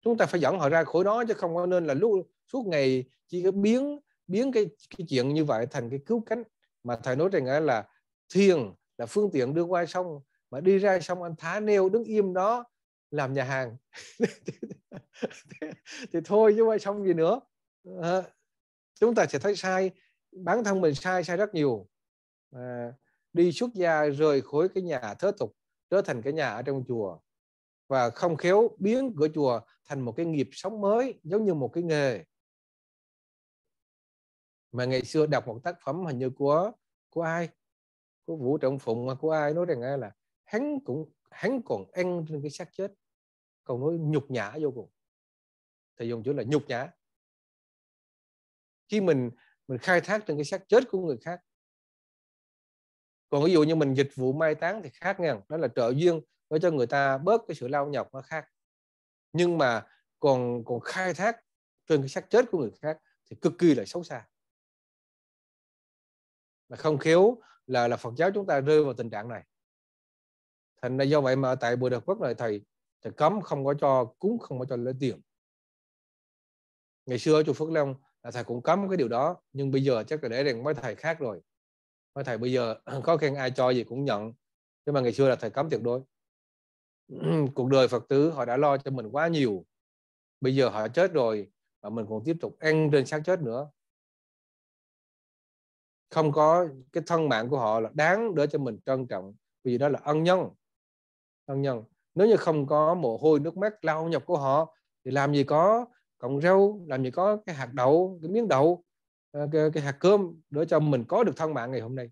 chúng ta phải dẫn họ ra khỏi đó chứ không có nên là lúc suốt ngày chỉ có biến biến cái, cái chuyện như vậy thành cái cứu cánh mà thầy nói rằng là thiền là phương tiện đưa qua sông mà đi ra sông anh thả neo đứng im đó làm nhà hàng thì thôi chứ mà xong gì nữa ờ, chúng ta sẽ thấy sai bản thân mình sai sai rất nhiều ờ, đi xuất gia rời khỏi cái nhà thế tục trở thành cái nhà ở trong chùa và không khéo biến cửa chùa thành một cái nghiệp sống mới giống như một cái nghề mà ngày xưa đọc một tác phẩm hình như của của ai của vũ trọng phụng mà của ai nói rằng là hắn cũng hắn còn ăn trên cái xác chết câu nói nhục nhã vô cùng thầy dùng chữ là nhục nhã khi mình mình khai thác trên cái xác chết của người khác còn ví dụ như mình dịch vụ mai táng thì khác nha đó là trợ duyên để cho người ta bớt cái sự lao nhọc nó khác nhưng mà còn còn khai thác trên cái xác chết của người khác thì cực kỳ là xấu xa mà không khéo là là Phật giáo chúng ta rơi vào tình trạng này thành ra do vậy mà tại buổi đợt quốc này thầy thì cấm không có cho cúng không có cho lấy tiệm ngày xưa chùa Phước Long là thầy cũng cấm cái điều đó nhưng bây giờ chắc là để rằng mấy thầy khác rồi mấy thầy bây giờ có khen ai cho gì cũng nhận nhưng mà ngày xưa là thầy cấm tuyệt đối cuộc đời Phật tử họ đã lo cho mình quá nhiều bây giờ họ chết rồi mà mình còn tiếp tục ăn trên xác chết nữa không có cái thân mạng của họ là đáng để cho mình trân trọng vì đó là ân nhân ân nhân nếu như không có mồ hôi nước mắt lao nhập của họ thì làm gì có cọng rau làm gì có cái hạt đậu cái miếng đậu ờ, cái, cái hạt cơm để cho mình có được thân mạng ngày hôm nay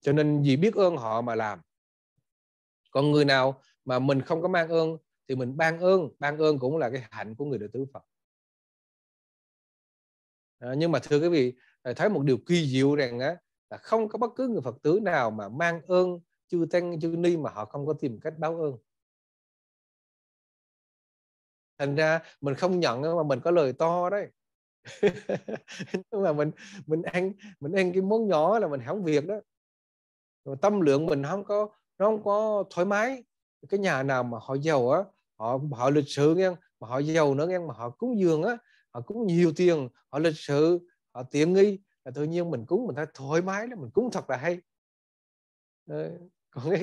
cho nên vì biết ơn họ mà làm còn người nào mà mình không có mang ơn thì mình ban ơn ban ơn cũng là cái hạnh của người đệ tử phật à, nhưng mà thưa quý vị ờ, thấy một điều kỳ diệu rằng á là không có bất cứ người phật tử nào mà mang ơn chư tăng chư ni mà họ không có tìm cách báo ơn thành ra mình không nhận mà mình có lời to đấy nhưng mà mình mình ăn mình ăn cái món nhỏ là mình không việc đó Rồi tâm lượng mình không có nó không có thoải mái cái nhà nào mà họ giàu á họ họ lịch sự nghe mà họ giàu nữa nghe mà họ cúng dường á họ cúng nhiều tiền họ lịch sự họ tiện nghi là tự nhiên mình cúng mình thấy thoải mái lắm mình cúng thật là hay còn cái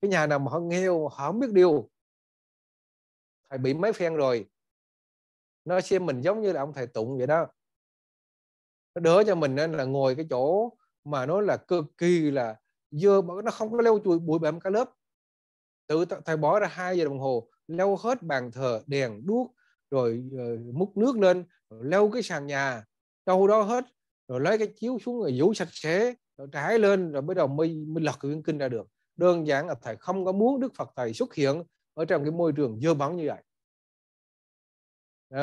cái nhà nào mà họ nghèo họ không biết điều thầy bị mấy phen rồi nó xem mình giống như là ông thầy tụng vậy đó nó đỡ cho mình nên là ngồi cái chỗ mà nó là cực kỳ là dơ nó không có leo chùi bụi bặm cả lớp tự thầy bỏ ra hai giờ đồng hồ leo hết bàn thờ đèn đuốc rồi uh, múc nước lên rồi leo cái sàn nhà đâu đó hết rồi lấy cái chiếu xuống rồi vũ sạch sẽ rồi trải lên rồi bắt đầu mới mới lật cái kinh ra được đơn giản là thầy không có muốn đức phật thầy xuất hiện ở trong cái môi trường dơ bẩn như vậy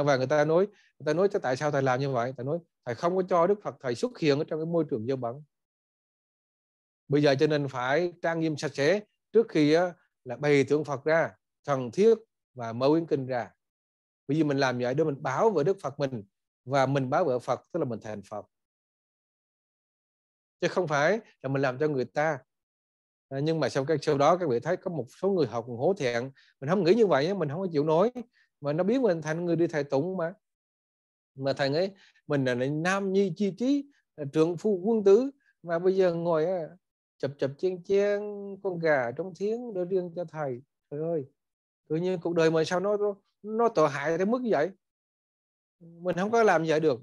và người ta nói người ta nói tại sao thầy làm như vậy thầy nói thầy không có cho đức phật thầy xuất hiện ở trong cái môi trường dơ bẩn bây giờ cho nên phải trang nghiêm sạch sẽ trước khi là bày tượng phật ra thần thiết và mở quyển kinh ra bởi vì mình làm vậy để mình bảo vệ đức phật mình và mình bảo vệ phật tức là mình thành phật chứ không phải là mình làm cho người ta Ờ, nhưng mà sau cái sau đó các vị thấy có một số người học hố thẹn mình không nghĩ như vậy mình không có chịu nói mà nó biến mình thành người đi thầy tụng mà mà thầy ấy mình là nam nhi chi trí trưởng phu quân tử mà bây giờ ngồi chập chập chen chen con gà trong thiến đưa riêng cho thầy trời ơi tự nhiên cuộc đời mình sao nó nó tội hại tới mức vậy mình không có làm vậy được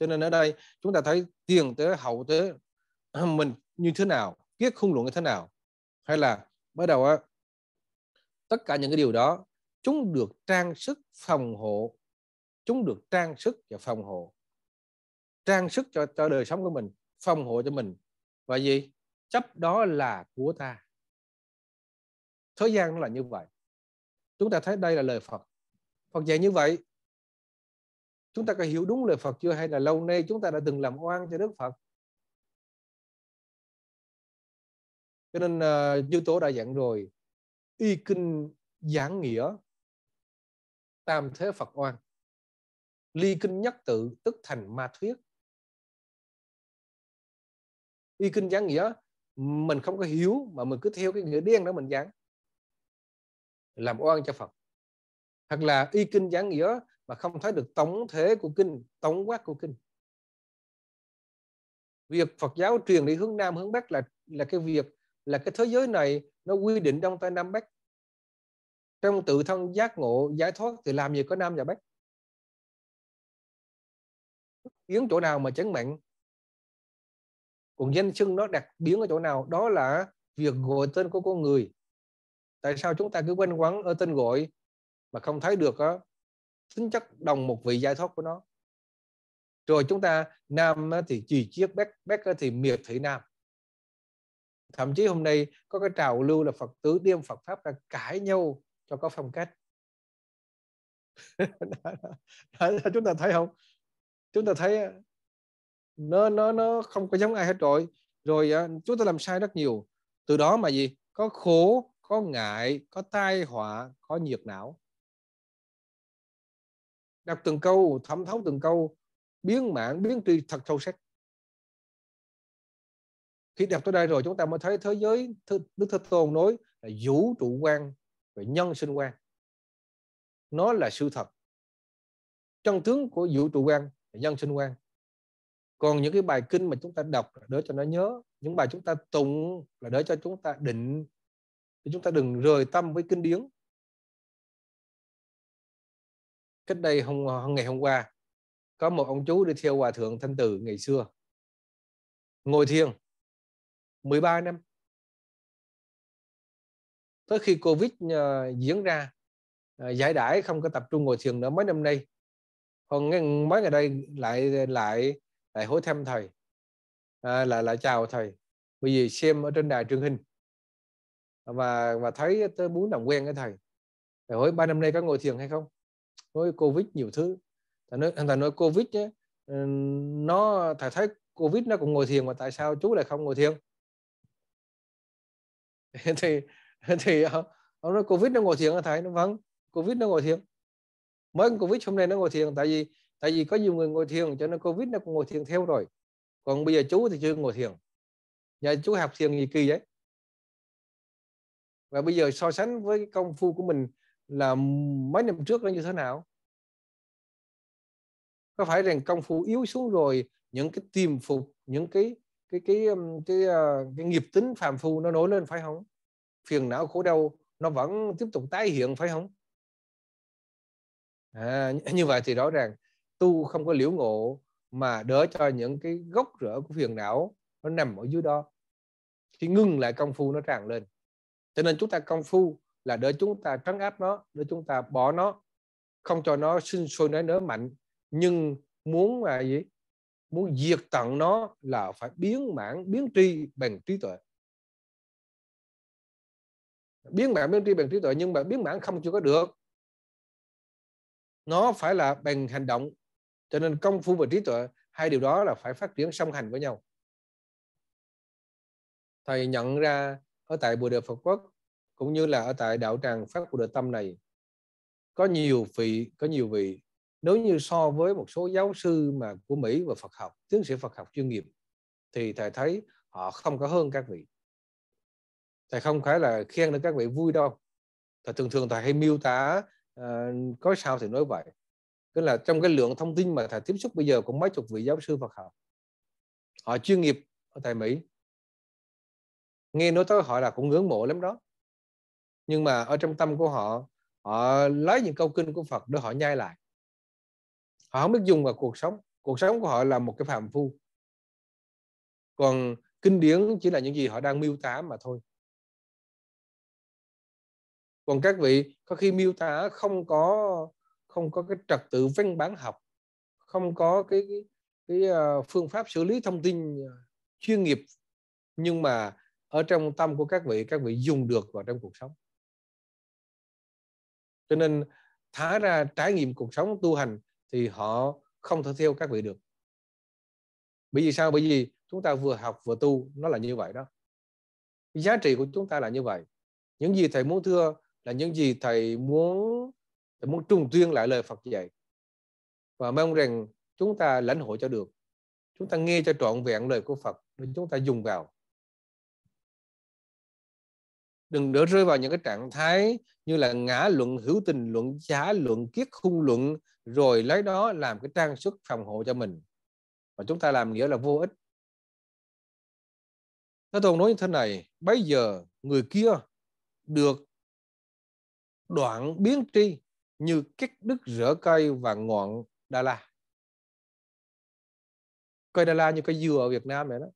cho nên ở đây chúng ta thấy tiền tới hậu tới mình như thế nào kiết khung luận như thế nào hay là bắt đầu á tất cả những cái điều đó chúng được trang sức phòng hộ chúng được trang sức và phòng hộ trang sức cho cho đời sống của mình phòng hộ cho mình và gì chấp đó là của ta thế gian nó là như vậy chúng ta thấy đây là lời Phật Phật dạy như vậy chúng ta có hiểu đúng lời Phật chưa hay là lâu nay chúng ta đã từng làm oan cho Đức Phật cho nên uh, như tố đã giảng rồi y kinh giảng nghĩa tam thế phật oan ly kinh nhất tự tức thành ma thuyết y kinh giảng nghĩa mình không có hiếu mà mình cứ theo cái nghĩa đen đó mình giảng làm oan cho phật hoặc là y kinh giảng nghĩa mà không thấy được tổng thể của kinh tổng quát của kinh việc Phật giáo truyền đi hướng Nam hướng Bắc là là cái việc là cái thế giới này nó quy định đông tây nam bắc trong tự thân giác ngộ giải thoát thì làm gì có nam và bắc biến chỗ nào mà chấn mạnh còn danh xưng nó đặc biến ở chỗ nào đó là việc gọi tên của con người tại sao chúng ta cứ quanh quẩn ở tên gọi mà không thấy được đó, tính chất đồng một vị giải thoát của nó rồi chúng ta nam thì chỉ chiếc bắc bắc thì miệt thị nam thậm chí hôm nay có cái trào lưu là phật tử đem phật pháp ra cãi nhau cho có phong cách chúng ta thấy không chúng ta thấy ờ, nó nó nó không có giống ai hết rồi rồi ờ, chúng ta làm sai rất nhiều từ đó mà gì có khổ có ngại có tai họa có nhiệt não đọc từng câu thẩm thấu từng câu biến mạng biến tri thật sâu sắc khi đẹp tới đây rồi chúng ta mới thấy thế giới đức thế tôn nói là vũ trụ quan và nhân sinh quan nó là sự thật chân tướng của vũ trụ quan và nhân sinh quan còn những cái bài kinh mà chúng ta đọc là để cho nó nhớ những bài chúng ta tụng là để cho chúng ta định để chúng ta đừng rời tâm với kinh điển cách đây hôm ngày hôm qua có một ông chú đi theo hòa thượng thanh từ ngày xưa ngồi thiền 13 năm tới khi covid ờ, diễn ra ờ, giải đãi không có tập trung ngồi thiền nữa mấy năm nay còn mấy ngày đây lại lại lại hối thăm thầy à, lại lại chào thầy bởi vì xem ở trên đài truyền hình và và thấy tôi muốn làm quen với thầy thầy hỏi ba năm nay có ngồi thiền hay không nói covid nhiều thứ thầy nói thầy nói covid nhé, nó thầy thấy covid nó cũng ngồi thiền mà tại sao chú lại không ngồi thiền thì thì ờ, ông nói covid nó ngồi thiền ở thái nó vắng covid nó ngồi thiền mới covid hôm nay nó ngồi thiền tại vì tại vì có nhiều người ngồi thiền cho nên covid nó cũng ngồi thiền theo rồi còn bây giờ chú thì chưa ngồi thiền nhà chú học thiền gì kỳ vậy và bây giờ so sánh với công phu của mình là mấy năm trước nó như thế nào có phải rằng công phu yếu xuống rồi những cái tiềm phục những cái cái cái cái ờ, cái nghiệp tính phàm phu nó nổi lên phải không phiền não khổ đau nó vẫn tiếp tục tái hiện phải không à, như vậy thì rõ ràng tu không có liễu ngộ mà đỡ cho những cái gốc rễ của phiền não nó nằm ở dưới đó thì ngưng lại công phu nó tràn lên cho nên chúng ta công phu là để chúng ta trấn áp nó để chúng ta bỏ nó không cho nó sinh sôi nói nở mạnh nhưng muốn là gì muốn diệt tận nó là phải biến mãn biến tri bằng trí tuệ biến mãn biến tri bằng trí tuệ nhưng mà biến mãn không chưa có được nó phải là bằng hành động cho nên công phu và trí tuệ hai điều đó là phải phát triển song hành với nhau thầy nhận ra ở tại Bồ Đề Phật Quốc cũng như là ở tại đạo tràng phát Bồ Đề Tâm này có nhiều vị có nhiều vị nếu như so với một số giáo sư mà của Mỹ và Phật học tiến sĩ Phật học chuyên nghiệp thì thầy thấy họ không có hơn các vị thầy không phải là khen được các vị vui đâu thầy thường thường thầy hay miêu tả uh, có sao thì nói vậy tức là trong cái lượng thông tin mà thầy tiếp xúc bây giờ cũng mấy chục vị giáo sư Phật học họ chuyên nghiệp ở tại Mỹ nghe nói tới họ là cũng ngưỡng mộ lắm đó nhưng mà ở trong tâm của họ họ lấy những câu kinh của Phật để họ nhai lại họ không biết dùng vào cuộc sống cuộc sống của họ là một cái phàm phu còn kinh điển chỉ là những gì họ đang miêu tả mà thôi còn các vị có khi miêu tả không có không có cái trật tự văn bản học không có cái cái, cái ờ, phương pháp xử lý thông tin ờ, chuyên nghiệp nhưng mà ở trong tâm của các vị các vị dùng được vào trong cuộc sống cho nên thả ra trải nghiệm cuộc sống tu hành thì họ không thể theo các vị được bởi vì sao bởi vì chúng ta vừa học vừa tu nó là như vậy đó giá trị của chúng ta là như vậy những gì thầy muốn thưa là những gì thầy muốn thầy muốn trùng tuyên lại lời Phật dạy và mong rằng chúng ta lãnh hội cho được chúng ta nghe cho trọn vẹn lời của Phật để chúng ta dùng vào đừng đỡ rơi vào những cái trạng thái như là ngã luận hữu tình luận giá luận kiết khung luận rồi lấy đó làm cái trang sức phòng hộ cho mình và chúng ta làm nghĩa là vô ích Thế Tôn nói như thế này, bây giờ người kia được đoạn biến tri như kích đứt rễ cây và ngọn Đà La. Cây Đà La như cây dừa ở Việt Nam vậy đó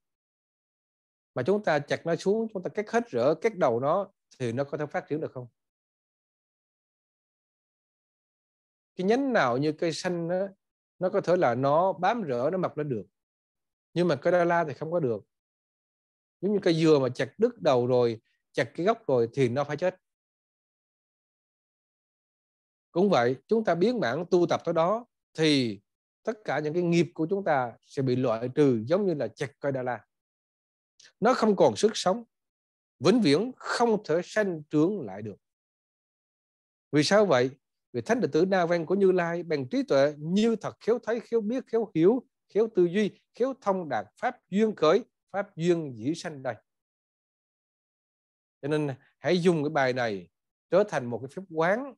mà chúng ta chặt nó xuống chúng ta cắt hết rỡ cắt đầu nó thì nó có thể phát triển được không cái nhánh nào như cây xanh đó, nó có thể là nó bám rỡ nó mọc lên được nhưng mà cây đa la thì không có được giống như cây dừa mà chặt đứt đầu rồi chặt cái gốc rồi thì nó phải chết cũng vậy chúng ta biến mảng tu tập tới đó thì tất cả những cái nghiệp của chúng ta sẽ bị loại trừ giống như là chặt cây đa la nó không còn sức sống vĩnh viễn không thể sanh trưởng lại được vì sao vậy vì thánh đệ tử na văn của như lai bằng trí tuệ như thật khiếu thấy khiếu biết khiếu hiểu khiếu tư duy khiếu thông đạt pháp duyên khởi pháp duyên dĩ sanh đây cho nên hãy dùng cái bài này trở thành một cái phép quán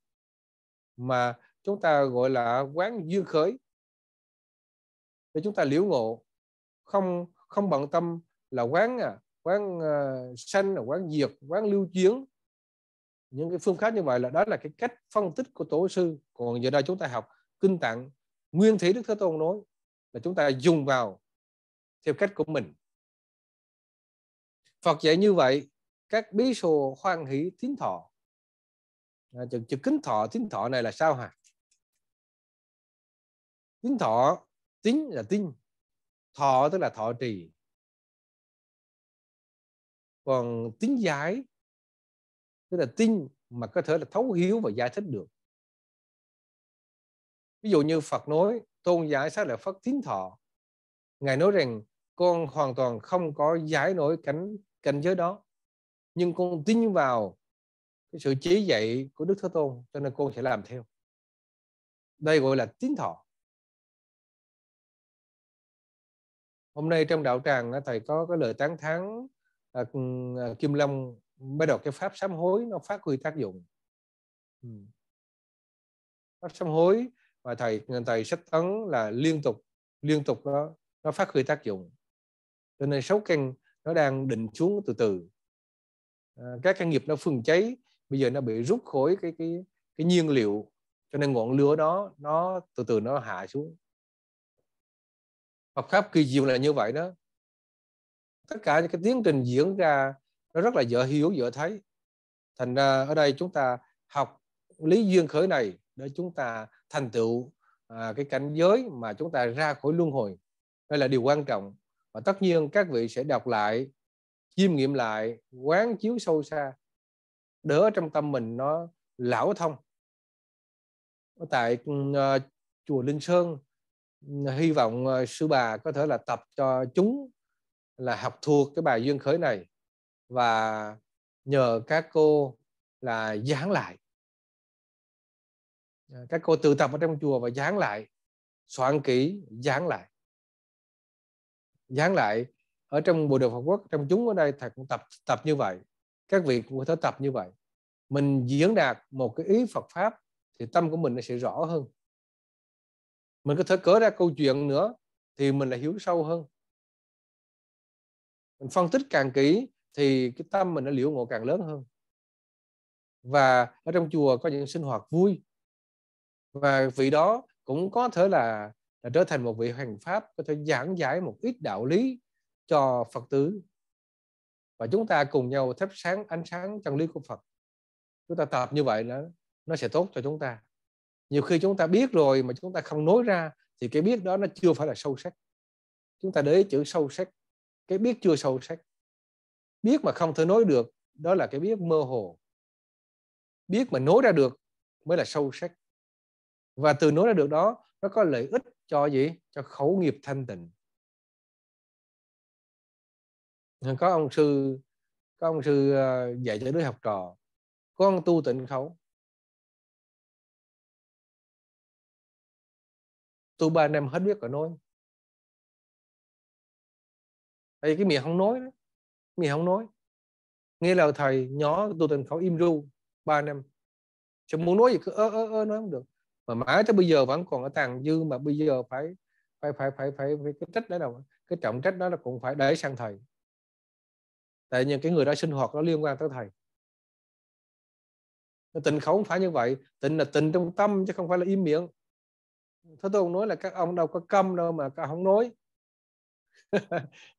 mà chúng ta gọi là quán duyên khởi để chúng ta liễu ngộ không không bận tâm là quán à quán à, sanh là quán diệt quán lưu chuyến những cái phương pháp như vậy là đó là cái cách phân tích của tổ sư còn giờ đây chúng ta học kinh tạng nguyên thủy đức thế tôn nói là chúng ta dùng vào theo cách của mình Phật dạy như vậy các bí sồ khoan hỷ tín thọ à, chữ, chữ kính thọ tín thọ này là sao hả tín thọ tín là tin thọ tức là thọ trì còn tính giải tức là tin mà có thể là thấu hiểu và giải thích được ví dụ như Phật nói tôn giải sát là Phật tín thọ ngài nói rằng con hoàn toàn không có giải nổi cảnh cảnh giới đó nhưng con tin vào cái sự chỉ dạy của Đức Thế Tôn cho nên con sẽ làm theo đây gọi là tín thọ hôm nay trong đạo tràng thầy có cái lời tán thán À, ừ, à, Kim Long bắt đầu cái pháp sám hối nó phát huy tác dụng ừ. pháp sám hối mà thầy thầy sách tấn là liên tục liên tục nó nó phát huy tác dụng cho nên sáu căn nó đang định xuống từ từ à, các căn nghiệp nó phương cháy bây giờ nó bị rút khỏi cái cái cái nhiên liệu cho nên ngọn lửa đó nó từ từ nó hạ xuống Phật pháp kỳ diệu là như vậy đó tất cả những cái tiến trình diễn ra nó rất là dễ hiểu dễ thấy thành ra ở đây chúng ta học lý duyên khởi này để chúng ta thành tựu à, cái cảnh giới mà chúng ta ra khỏi luân hồi đây là điều quan trọng và tất nhiên các vị sẽ đọc lại chiêm nghiệm lại quán chiếu sâu xa đỡ trong tâm mình nó lão thông ở tại uh, chùa Linh Sơn à, hy vọng uh, sư bà có thể là tập cho chúng là học thuộc cái bài duyên khởi này và nhờ các cô là dán lại à, các cô tự tập ở trong chùa và dán lại soạn kỹ dán lại dán lại ở trong bộ đội Phật quốc trong chúng ở đây thầy cũng tập tập như vậy các vị cũng có thể tập như vậy mình diễn đạt một cái ý Phật pháp thì tâm của mình nó sẽ rõ hơn mình có thể cỡ ra câu chuyện nữa thì mình lại hiểu sâu hơn mình phân tích càng kỹ thì cái tâm mình nó liễu ngộ càng lớn hơn và ở trong chùa có những sinh hoạt vui và vị đó cũng có thể là, là trở thành một vị hành pháp có thể giảng giải một ít đạo lý cho phật tử và chúng ta cùng nhau thắp sáng ánh sáng chân lý của phật chúng ta tập như vậy nó nó sẽ tốt cho chúng ta nhiều khi chúng ta biết rồi mà chúng ta không nói ra thì cái biết đó nó chưa phải là sâu sắc chúng ta để ý chữ sâu sắc cái biết chưa sâu sắc biết mà không thể nói được đó là cái biết mơ hồ biết mà nối ra được mới là sâu sắc và từ nối ra được đó nó có lợi ích cho gì cho khẩu nghiệp thanh tịnh có ông sư có ông sư ờ, dạy cho đứa học trò con tu tịnh khẩu tu ba năm hết biết rồi nói tại vì cái miệng không nói đó. miệng không nói nghe là thầy nhỏ tu tình khẩu im ru ba năm chứ muốn nói gì cứ ơ ơ ơ nói không được mà mãi tới bây giờ vẫn còn ở tàn dư mà bây giờ phải phải phải phải phải, phải cái trách đó đâu cái trọng trách đó là cũng phải để sang thầy tại những cái người đó sinh hoạt nó liên quan tới thầy tình không phải như vậy tình là tình trong tâm chứ không phải là im miệng thế tôi nói là các ông đâu có câm đâu mà các không nói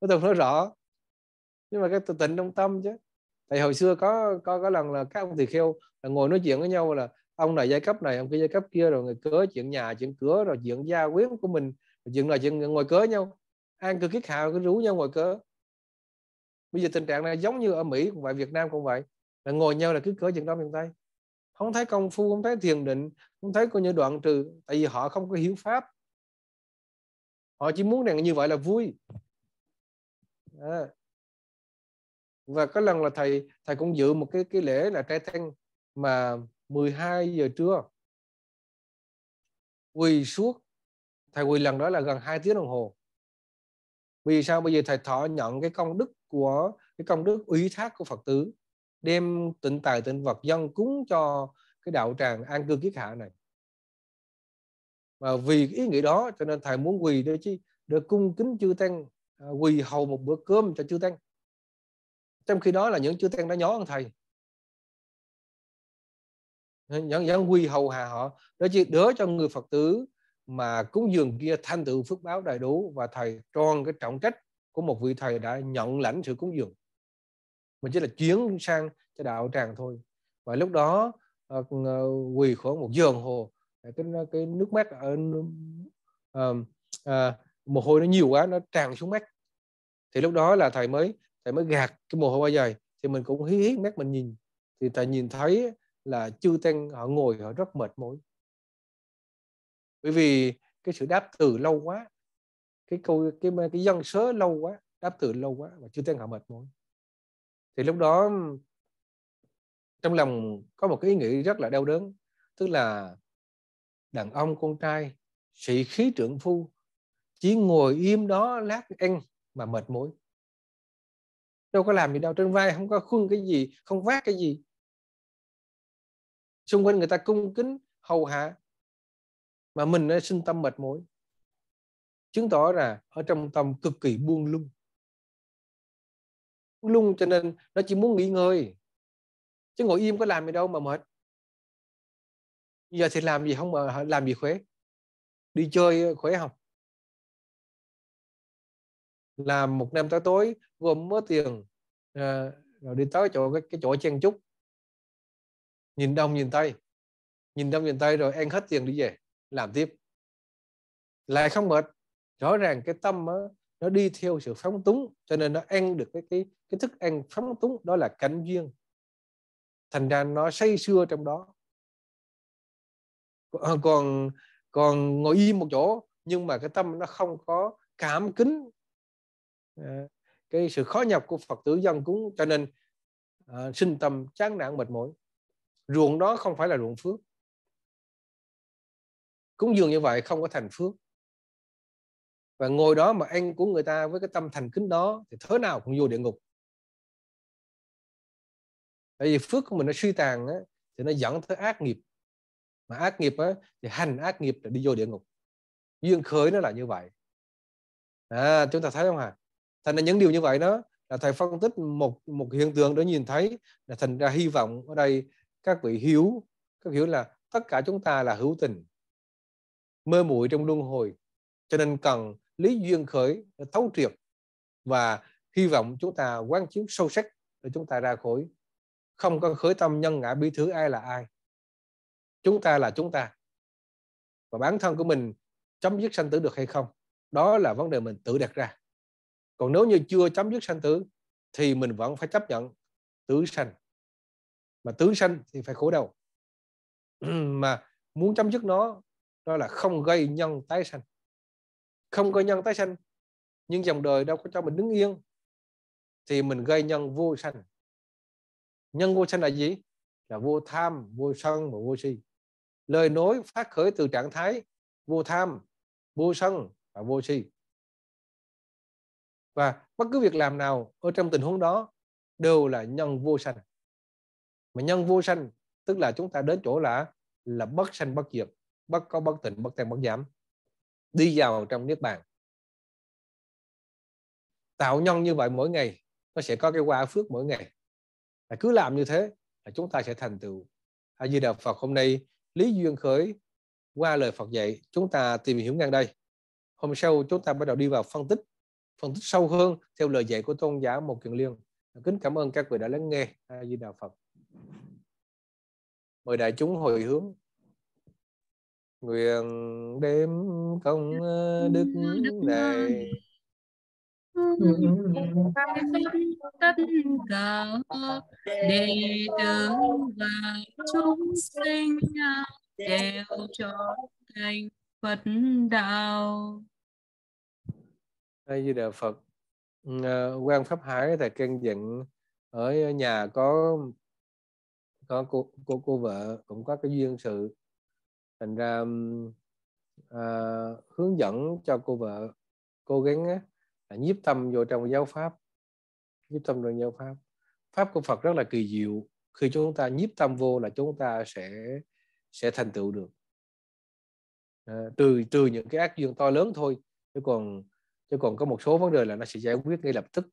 nó thường nói rõ nhưng mà cái tịnh trong tâm chứ tại hồi xưa có có có lần là các ông thì kheo là ngồi nói chuyện với nhau là ông này giai cấp này ông kia giai cấp kia rồi người cớ chuyện nhà chuyện cửa rồi chuyện gia quyến của mình chuyện là chuyện ngồi cớ nhau ăn cực kiết hạ cứ rú nhau ngồi cớ bây giờ tình trạng này giống như ở mỹ cũng vậy việt nam cũng vậy là ngồi nhau là cứ cớ chuyện đông chuyện tây không thấy công phu không thấy thiền định không thấy coi như đoạn trừ tại vì họ không có hiểu pháp họ chỉ muốn rằng như vậy là vui à. và có lần là thầy thầy cũng dự một cái cái lễ là trai tăng mà 12 giờ trưa quỳ suốt thầy quỳ lần đó là gần 2 tiếng đồng hồ vì sao bây giờ thầy thọ nhận cái công đức của cái công đức ủy thác của phật tử đem tịnh tài tịnh vật dân cúng cho cái đạo tràng an cư kiết hạ này và vì ý nghĩa đó cho nên thầy muốn quỳ để chi để cung kính chư tăng à, quỳ hầu một bữa cơm cho chư tăng trong khi đó là những chư tăng đã nhỏ hơn thầy những những quỳ hầu hạ họ đó chỉ đỡ cho người phật tử mà cúng dường kia thanh tựu phước báo đầy đủ và thầy tròn cái trọng trách của một vị thầy đã nhận lãnh sự cúng dường mình chỉ là chuyển sang cho đạo tràng thôi và lúc đó ờ, ờ, quỳ khoảng một giường hồ cái cái nước mắt ở uh, uh, mồ hôi nó nhiều quá nó tràn xuống mắt thì lúc đó là thầy mới thầy mới gạt cái mồ hôi qua giày thì mình cũng hí hí mắt mình nhìn thì thầy nhìn thấy là chư tăng họ ngồi họ rất mệt mỏi bởi vì cái sự đáp từ lâu quá cái câu cái cái dân sớ lâu quá đáp từ lâu quá và chư tăng họ mệt mỏi thì lúc đó trong lòng có một cái ý nghĩ rất là đau đớn tức là đàn ông con trai sĩ khí trưởng phu chỉ ngồi im đó lát ăn mà mệt mỏi đâu có làm gì đâu trên vai không có khuân cái gì không vác cái gì xung quanh người ta cung kính hầu hạ mà mình đã sinh tâm mệt mỏi chứng tỏ là ở trong tâm cực kỳ buông lung buông lung cho nên nó chỉ muốn nghỉ ngơi chứ ngồi im có làm gì đâu mà mệt giờ thì làm gì không mà làm gì khuế đi chơi khuế học làm một năm tới tối gồm mớ tiền ờ, rồi đi tới chỗ cái, cái chỗ chen chúc nhìn đông nhìn tây nhìn đông nhìn tây rồi ăn hết tiền đi về làm tiếp lại không mệt rõ ràng cái tâm đó, nó đi theo sự phóng túng cho nên nó ăn được cái cái cái thức ăn phóng túng đó là cảnh duyên thành ra nó say sưa trong đó Ờ, còn còn ngồi im một chỗ nhưng mà cái tâm nó không có cảm kính ờ, cái sự khó nhập của phật tử dân cúng cho nên à, sinh tâm chán nản mệt mỏi ruộng đó không phải là ruộng phước cúng dường như vậy không có thành phước và ngồi đó mà ăn của người ta với cái tâm thành kính đó thì thế nào cũng vô địa ngục tại vì phước của mình nó suy tàn á, thì nó dẫn tới ác nghiệp mà ác nghiệp á, thì hành ác nghiệp để đi vô địa ngục duyên khởi nó là như vậy à, chúng ta thấy không hả thành ra những điều như vậy đó là thầy phân tích một một hiện tượng để nhìn thấy là thành ra hy vọng ở đây các vị hiểu các hiểu là tất cả chúng ta là hữu tình mơ muội trong luân hồi cho nên cần lý duyên khởi thấu triệt và hy vọng chúng ta quán chiếu sâu sắc để chúng ta ra khỏi không có khởi tâm nhân ngã bi thứ ai là ai chúng ta là chúng ta và bản thân của mình chấm dứt sanh tử được hay không đó là vấn đề mình tự đặt ra còn nếu như chưa chấm dứt sanh tử thì mình vẫn phải chấp nhận tử sanh mà tử sanh thì phải khổ đau mà muốn chấm dứt nó đó là không gây nhân tái sanh không gây nhân tái sanh nhưng dòng đời đâu có cho mình đứng yên thì mình gây nhân vô sanh nhân vô sanh là gì là vô tham vô sân và vô si lời nói phát khởi từ trạng thái vô tham vô sân và vô si và bất cứ việc làm nào ở trong tình huống đó đều là nhân vô sanh mà nhân vô sanh tức là chúng ta đến chỗ là là bất sanh bất diệt bất có bất tịnh bất tăng bất giảm đi vào trong niết bàn tạo nhân như vậy mỗi ngày nó sẽ có cái quả phước mỗi ngày là cứ làm như thế là chúng ta sẽ thành tựu a di đà phật hôm nay lý duyên khởi qua lời Phật dạy chúng ta tìm hiểu ngang đây. Hôm sau chúng ta bắt đầu đi vào phân tích, phân tích sâu hơn theo lời dạy của tôn giáo một kiền liên. Kính cảm ơn các vị đã lắng nghe A Di Đà Phật. Mời đại chúng hồi hướng. Nguyện đêm công ờ, đức này tất cả đệ tử và chúng sinh đều trọn thành Phật đạo. Đây như đạo Phật. À, quan Pháp Hải thầy căn dặn ở nhà có có cô cô cô vợ cũng có cái duyên sự thành ra à, hướng dẫn cho cô vợ cố gắng á, nhiếp tâm vô trong giáo pháp nhiếp tâm trong giáo pháp pháp của Phật rất là kỳ diệu khi chúng ta nhiếp tâm vô là chúng ta sẽ sẽ thành tựu được à, trừ trừ những cái ác duyên to lớn thôi chứ còn chứ còn có một số vấn đề là nó sẽ giải quyết ngay lập tức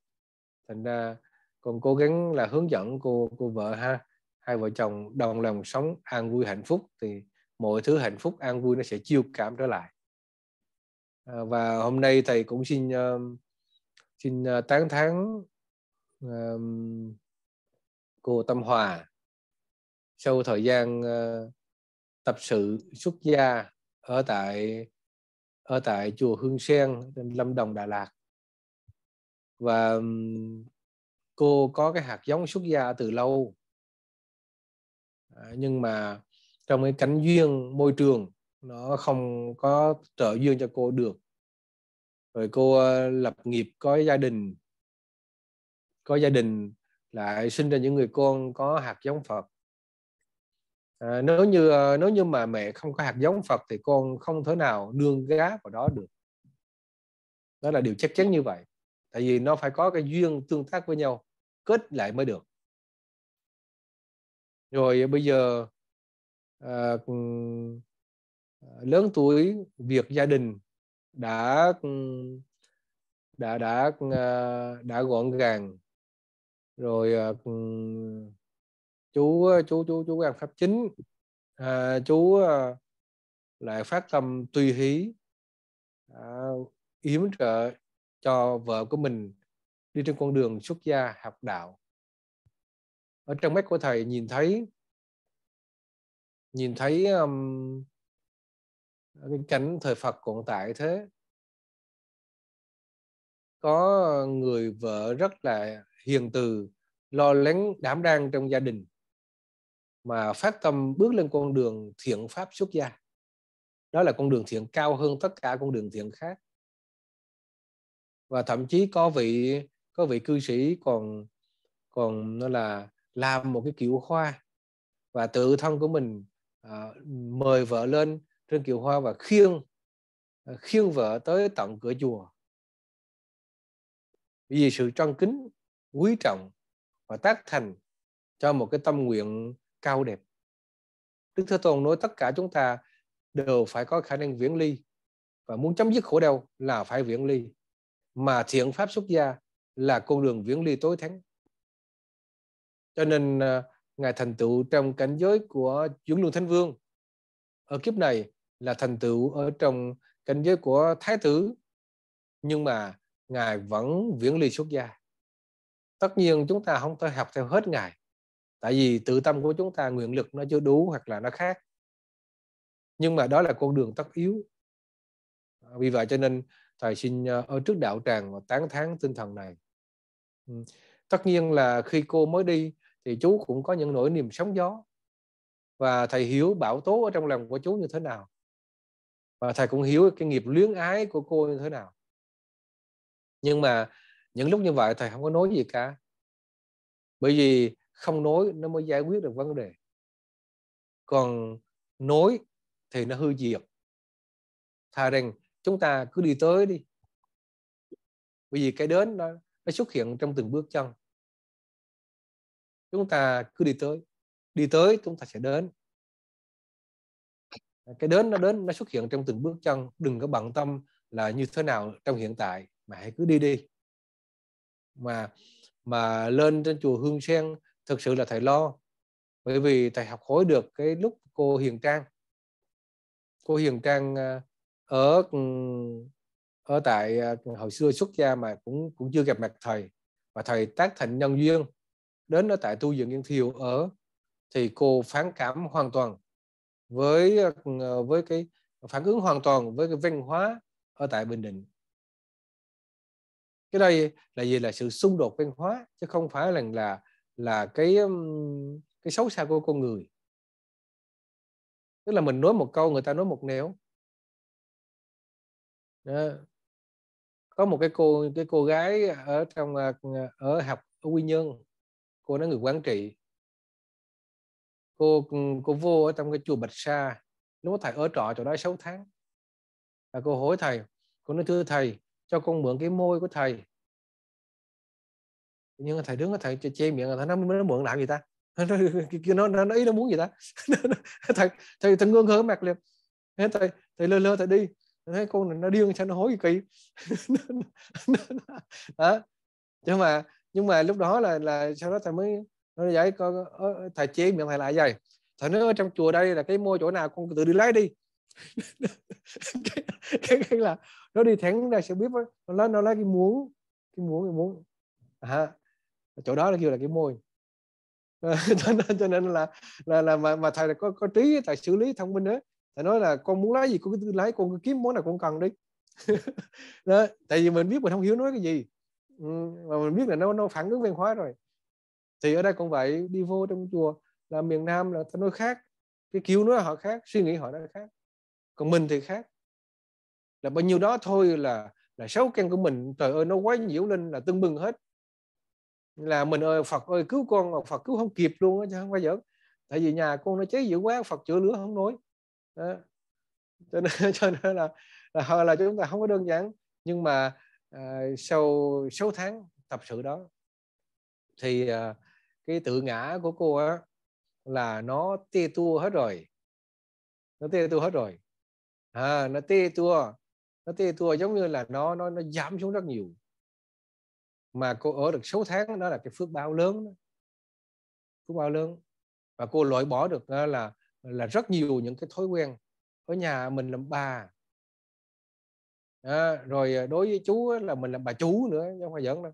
thành ra còn cố gắng là hướng dẫn cô cô vợ ha hai vợ chồng đồng lòng sống an vui hạnh phúc thì mọi thứ hạnh phúc an vui nó sẽ chiêu cảm trở lại à, và hôm nay thầy cũng xin uh, xin uh, tán thán um, cô Tâm Hòa sau thời gian uh, tập sự xuất gia ở tại ở tại chùa Hương Sen Lâm Đồng Đà Lạt và um, cô có cái hạt giống xuất gia từ lâu à, nhưng mà trong cái cảnh duyên môi trường nó không có trợ duyên cho cô được rồi cô ờ, lập nghiệp có gia đình có gia đình lại sinh ra những người con có hạt giống Phật à, nếu như ờ, nếu như mà mẹ không có hạt giống Phật thì con không thể nào đương gá vào đó được đó là điều chắc chắn như vậy tại vì nó phải có cái duyên tương tác với nhau kết lại mới được rồi bây giờ à, lớn tuổi việc gia đình đã đã đã ờ, đã gọn gàng rồi ờ, ừ, chú chú chú chú ăn pháp chính à, chú ờ, lại phát tâm tùy hí à, yếm trợ cho vợ của mình đi trên con đường xuất gia học đạo ở trong mắt của thầy nhìn thấy nhìn thấy um, cái chánh thời phật cũng tại thế có người vợ rất là hiền từ lo lắng đảm đang trong gia đình mà phát tâm bước lên con đường thiện pháp xuất gia đó là con đường thiện cao hơn tất cả con đường thiện khác và thậm chí có vị có vị cư sĩ còn còn nó là làm một cái kiểu khoa và tự thân của mình à, mời vợ lên Trương Kiều Hoa và khiêng ờ, khiêng vợ tới tận cửa chùa vì sự trang kính quý trọng và tác thành cho một cái tâm nguyện cao đẹp Đức Thế Tôn nói tất cả chúng ta đều phải có khả năng viễn ly và muốn chấm dứt khổ đau là phải viễn ly mà thiện pháp xuất gia là con đường viễn ly tối thắng cho nên ờ, ngài thành tựu trong cảnh giới của chuyển luân thánh vương ở kiếp này là thành tựu ở trong cảnh giới của thái tử nhưng mà ngài vẫn viễn ly xuất gia tất nhiên chúng ta không thể học theo hết ngài tại vì tự tâm của chúng ta nguyện lực nó chưa đủ hoặc là nó khác nhưng mà đó là con đường tất yếu vì vậy cho nên thầy xin ờ, ở trước đạo tràng và tán thán tinh thần này ừ. tất nhiên là khi cô mới đi thì chú cũng có những nỗi niềm sóng gió và thầy hiểu bảo tố ở trong lòng của chú như thế nào và thầy cũng hiểu cái nghiệp luyến ái của cô như thế nào nhưng mà những lúc như vậy thầy không có nói gì cả bởi vì không nói nó mới giải quyết được vấn đề còn nói thì nó hư diệt thà rằng chúng ta cứ đi tới đi bởi vì cái đến nó, nó xuất hiện trong từng bước chân chúng ta cứ đi tới đi tới chúng ta sẽ đến cái đến nó đến nó xuất hiện trong từng bước chân đừng có bận tâm là như thế nào trong hiện tại mà hãy cứ đi đi mà mà lên trên chùa Hương Sen thực sự là thầy lo bởi vì thầy học hỏi được cái lúc cô Hiền Trang cô Hiền Trang ờ, ở ừ, ở tại ờ, hồi xưa xuất gia mà cũng cũng chưa gặp mặt thầy và thầy tác thành nhân duyên đến ở tại tu viện Yên Thiều ở thì cô phán cảm hoàn toàn với ờ, với cái phản ứng hoàn toàn với cái văn hóa ở tại Bình Định cái đây là gì là sự xung đột văn hóa chứ không phải là là là cái cái xấu xa của con người tức là mình nói một câu người ta nói một nẻo có một cái cô cái cô gái ở trong ờ, ở học ở quy nhơn cô nói người quản trị cô ừ, cô vô ở trong cái chùa Bạch Sa lúc thầy ở trọ chỗ đó 6 tháng và cô hỏi thầy cô nói thưa thầy cho con mượn cái môi của thầy nhưng thầy đứng thầy cho che miệng thầy nó nó mượn làm gì ta nó nó nó, ý nó muốn gì ta thầy thầy thầy ngương hở mặt liền thế thầy thầy lơ lơ thầy đi thấy con này nó điên sao nó hối gì kỳ đó. nhưng mà nhưng mà lúc đó là là sau đó thầy mới nó vậy con thầy chế miệng thầy lại vậy thầy nói ở trong chùa đây là cái mua chỗ nào con tự đi lấy đi cái, cái, cái, là nó đi thẳng ra sẽ biết nó lấy nó lấy cái muỗng cái muỗng cái muỗng à, chỗ đó là kêu là cái môi ờ, cho nên cho nên là là là mà mà thầy là có có trí thầy xử lý thông minh đấy thầy nói là con muốn lấy gì con cứ lấy con cứ kiếm món nào con cần đi đó, tại vì mình biết mình không hiểu nói cái gì ừ, mà mình biết là nó nó phản ứng văn hóa rồi thì ở đây cũng vậy đi vô trong chùa là miền Nam là nó khác cái kiểu nó họ khác suy nghĩ họ nó khác còn mình thì khác là bao nhiêu đó thôi là là xấu căn của mình trời ơi nó quá nhiễu lên là tưng bừng hết là mình ơi Phật ơi cứu con mà Phật cứu không kịp luôn á chứ không phải giỡn tại vì nhà con nó cháy dữ quá Phật chữa lửa không nổi đó. cho nên cho nên là, là là chúng ta không có đơn giản nhưng mà à, sau 6 tháng tập sự đó thì à, cái tự ngã của cô á là nó tê tua hết rồi nó tê tua hết rồi à, nó tê tua nó tê tua giống như là nó nó nó giảm xuống rất nhiều mà cô ở được 6 tháng đó là cái phước báo lớn đó. phước báo lớn và cô loại bỏ được là là rất nhiều những cái thói quen ở nhà mình làm bà à, rồi đối với chú là mình làm bà chú nữa chứ không phải giỡn đâu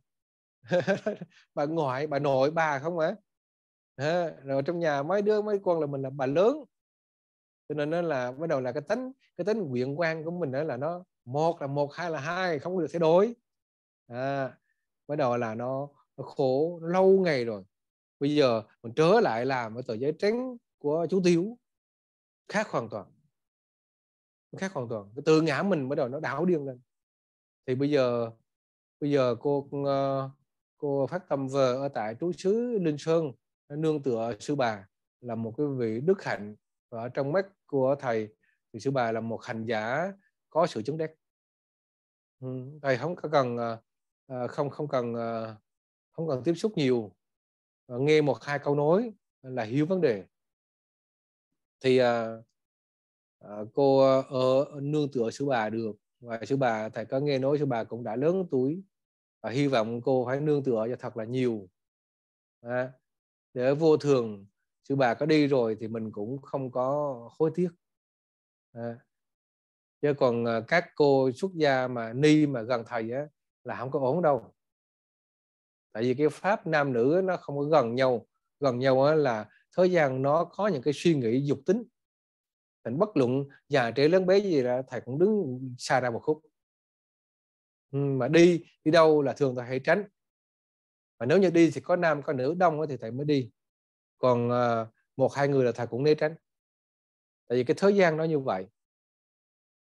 bà ngoại bà nội bà không ạ? à, rồi trong nhà mấy đứa mấy con là mình là bà lớn cho nên nó là bắt đầu là cái tính cái tính nguyện quan của mình đó là nó một là một hai là hai không được thay đổi à, bắt đầu là nó, nó khổ lâu ngày rồi bây giờ mình trở lại làm ở tờ giấy trắng của chú tiêu khác hoàn toàn khác hoàn toàn cái tự ngã mình bắt đầu nó đảo điên lên thì bây giờ bây giờ cô uh, cô phát tâm vờ ở tại trú xứ linh sơn nương tựa sư bà là một cái vị đức hạnh và ở trong mắt của thầy thì sư bà là một hành giả có sự chứng đắc ừ, thầy không cần ờ, ờ, không không cần ờ, không cần tiếp xúc nhiều nghe một hai câu nói là hiểu vấn đề thì cô ở nương tựa sư bà được và sư bà thầy có nghe nói sư bà cũng đã lớn tuổi và hy vọng cô hãy nương tựa cho thật là nhiều à, để vô thường sư bà có đi rồi thì mình cũng không có hối tiếc à, chứ còn à, các cô xuất gia mà ni mà gần thầy á, là không có ổn đâu tại vì cái pháp nam nữ nó không có gần nhau gần nhau á, là thời gian nó có những cái suy nghĩ dục tính thành bất luận già trẻ lớn bé gì là thầy cũng đứng xa ra một khúc mà đi đi đâu là thường thầy hay tránh và nếu như đi thì có nam có nữ đông thì thầy mới đi còn ờ, một hai người là thầy cũng né tránh tại vì cái thời gian nó như vậy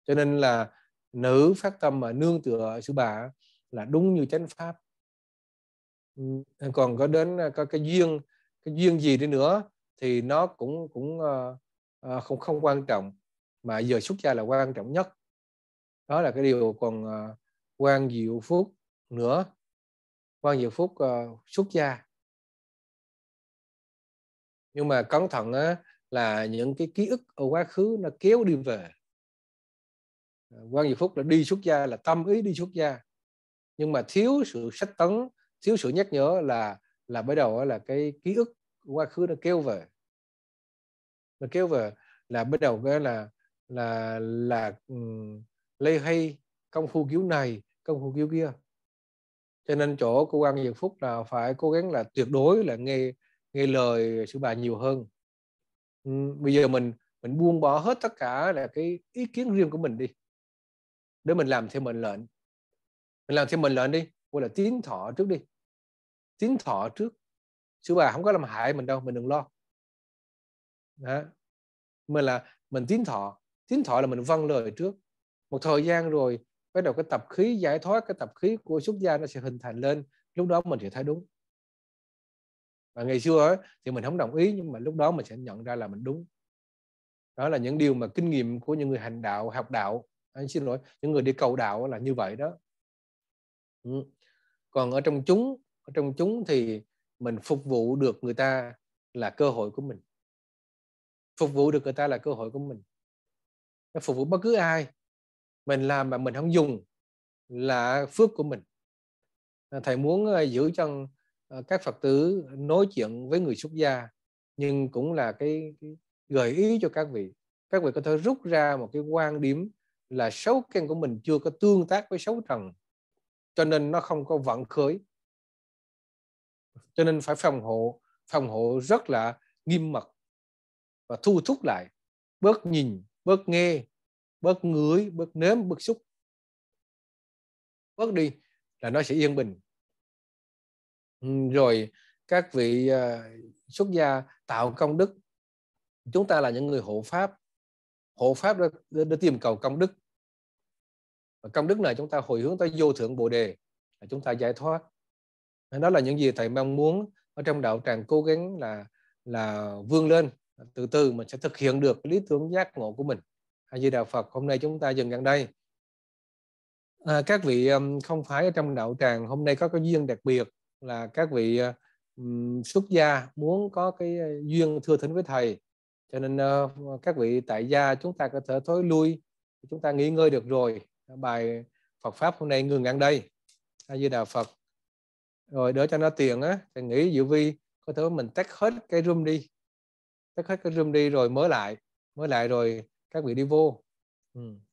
cho nên là nữ phát tâm mà nương tựa sư bà là đúng như chánh pháp còn có đến ờ, có cái duyên cái duyên gì đi nữa thì nó cũng cũng ờ, không không quan trọng mà giờ xuất gia là quan trọng nhất đó là cái điều còn uh, quan diệu phúc nữa quan diệu phúc uh, xuất gia nhưng mà cẩn thận á, là những cái ký ức ở quá khứ nó kéo đi về ờ, quan diệu phúc là đi xuất gia là tâm ý đi xuất gia nhưng mà thiếu sự sách tấn thiếu sự nhắc nhở là là bắt đầu là cái ký ức quá khứ nó kéo về nó kéo về là bắt đầu cái là là là um, lê hay công phu cứu này công phu cứu kia cho nên chỗ cô quan diệu phúc là phải cố gắng là tuyệt đối là nghe nghe lời sư bà nhiều hơn ừ, bây giờ mình mình buông bỏ hết tất cả là cái ý kiến riêng của mình đi để mình làm theo mệnh lệnh mình làm theo mệnh lệnh đi gọi là tín thọ trước đi tín thọ trước sư bà không có làm hại mình đâu mình đừng lo đó. mình là mình tín thọ tín thọ là mình vâng lời trước một thời gian rồi bắt đầu cái tập khí giải thoát cái tập khí của xuất gia nó sẽ hình thành lên lúc đó mình sẽ thấy đúng và ngày xưa ấy, thì mình không đồng ý nhưng mà lúc đó mình sẽ nhận ra là mình đúng đó là những điều mà kinh nghiệm của những người hành đạo học đạo anh à, xin lỗi những người đi cầu đạo là như vậy đó ừ. còn ở trong chúng ở trong chúng thì mình phục vụ được người ta là cơ hội của mình phục vụ được người ta là cơ hội của mình phục vụ bất cứ ai mình làm mà mình không dùng là phước của mình à, thầy muốn ờ, giữ cho ờ, các phật tử nói chuyện với người xuất gia nhưng cũng là cái, cái gợi ý cho các vị các vị có thể rút ra một cái quan điểm là xấu khen của mình chưa có tương tác với xấu trần cho nên nó không có vận khởi cho nên phải phòng hộ phòng hộ rất là nghiêm mật và thu thúc lại bớt nhìn bớt nghe bớt ngửi bớt nếm bớt xúc bớt đi là nó sẽ yên bình rồi các vị à, xuất gia tạo công đức chúng ta là những người hộ pháp hộ pháp để, tìm cầu công đức và công đức này chúng ta hồi hướng tới vô thượng bồ đề là chúng ta giải thoát đó là những gì thầy mong muốn ở trong đạo tràng cố gắng là là vươn lên từ từ mình sẽ thực hiện được lý tưởng giác ngộ của mình a di đà phật hôm nay chúng ta dừng gần đây à, các vị um, không phải ở trong đạo tràng hôm nay có cái duyên đặc biệt là các vị um, xuất gia muốn có cái uh, duyên thưa thính với thầy cho nên uh, các vị tại gia chúng ta có thể thối lui chúng ta nghỉ ngơi được rồi bài Phật pháp hôm nay ngừng ngang đây A Di Đà Phật rồi đỡ cho nó tiện á thì nghĩ Diệu Vi có thể mình tách hết cái room đi tách hết cái room đi rồi mới lại mới lại rồi các vị đi vô ừ.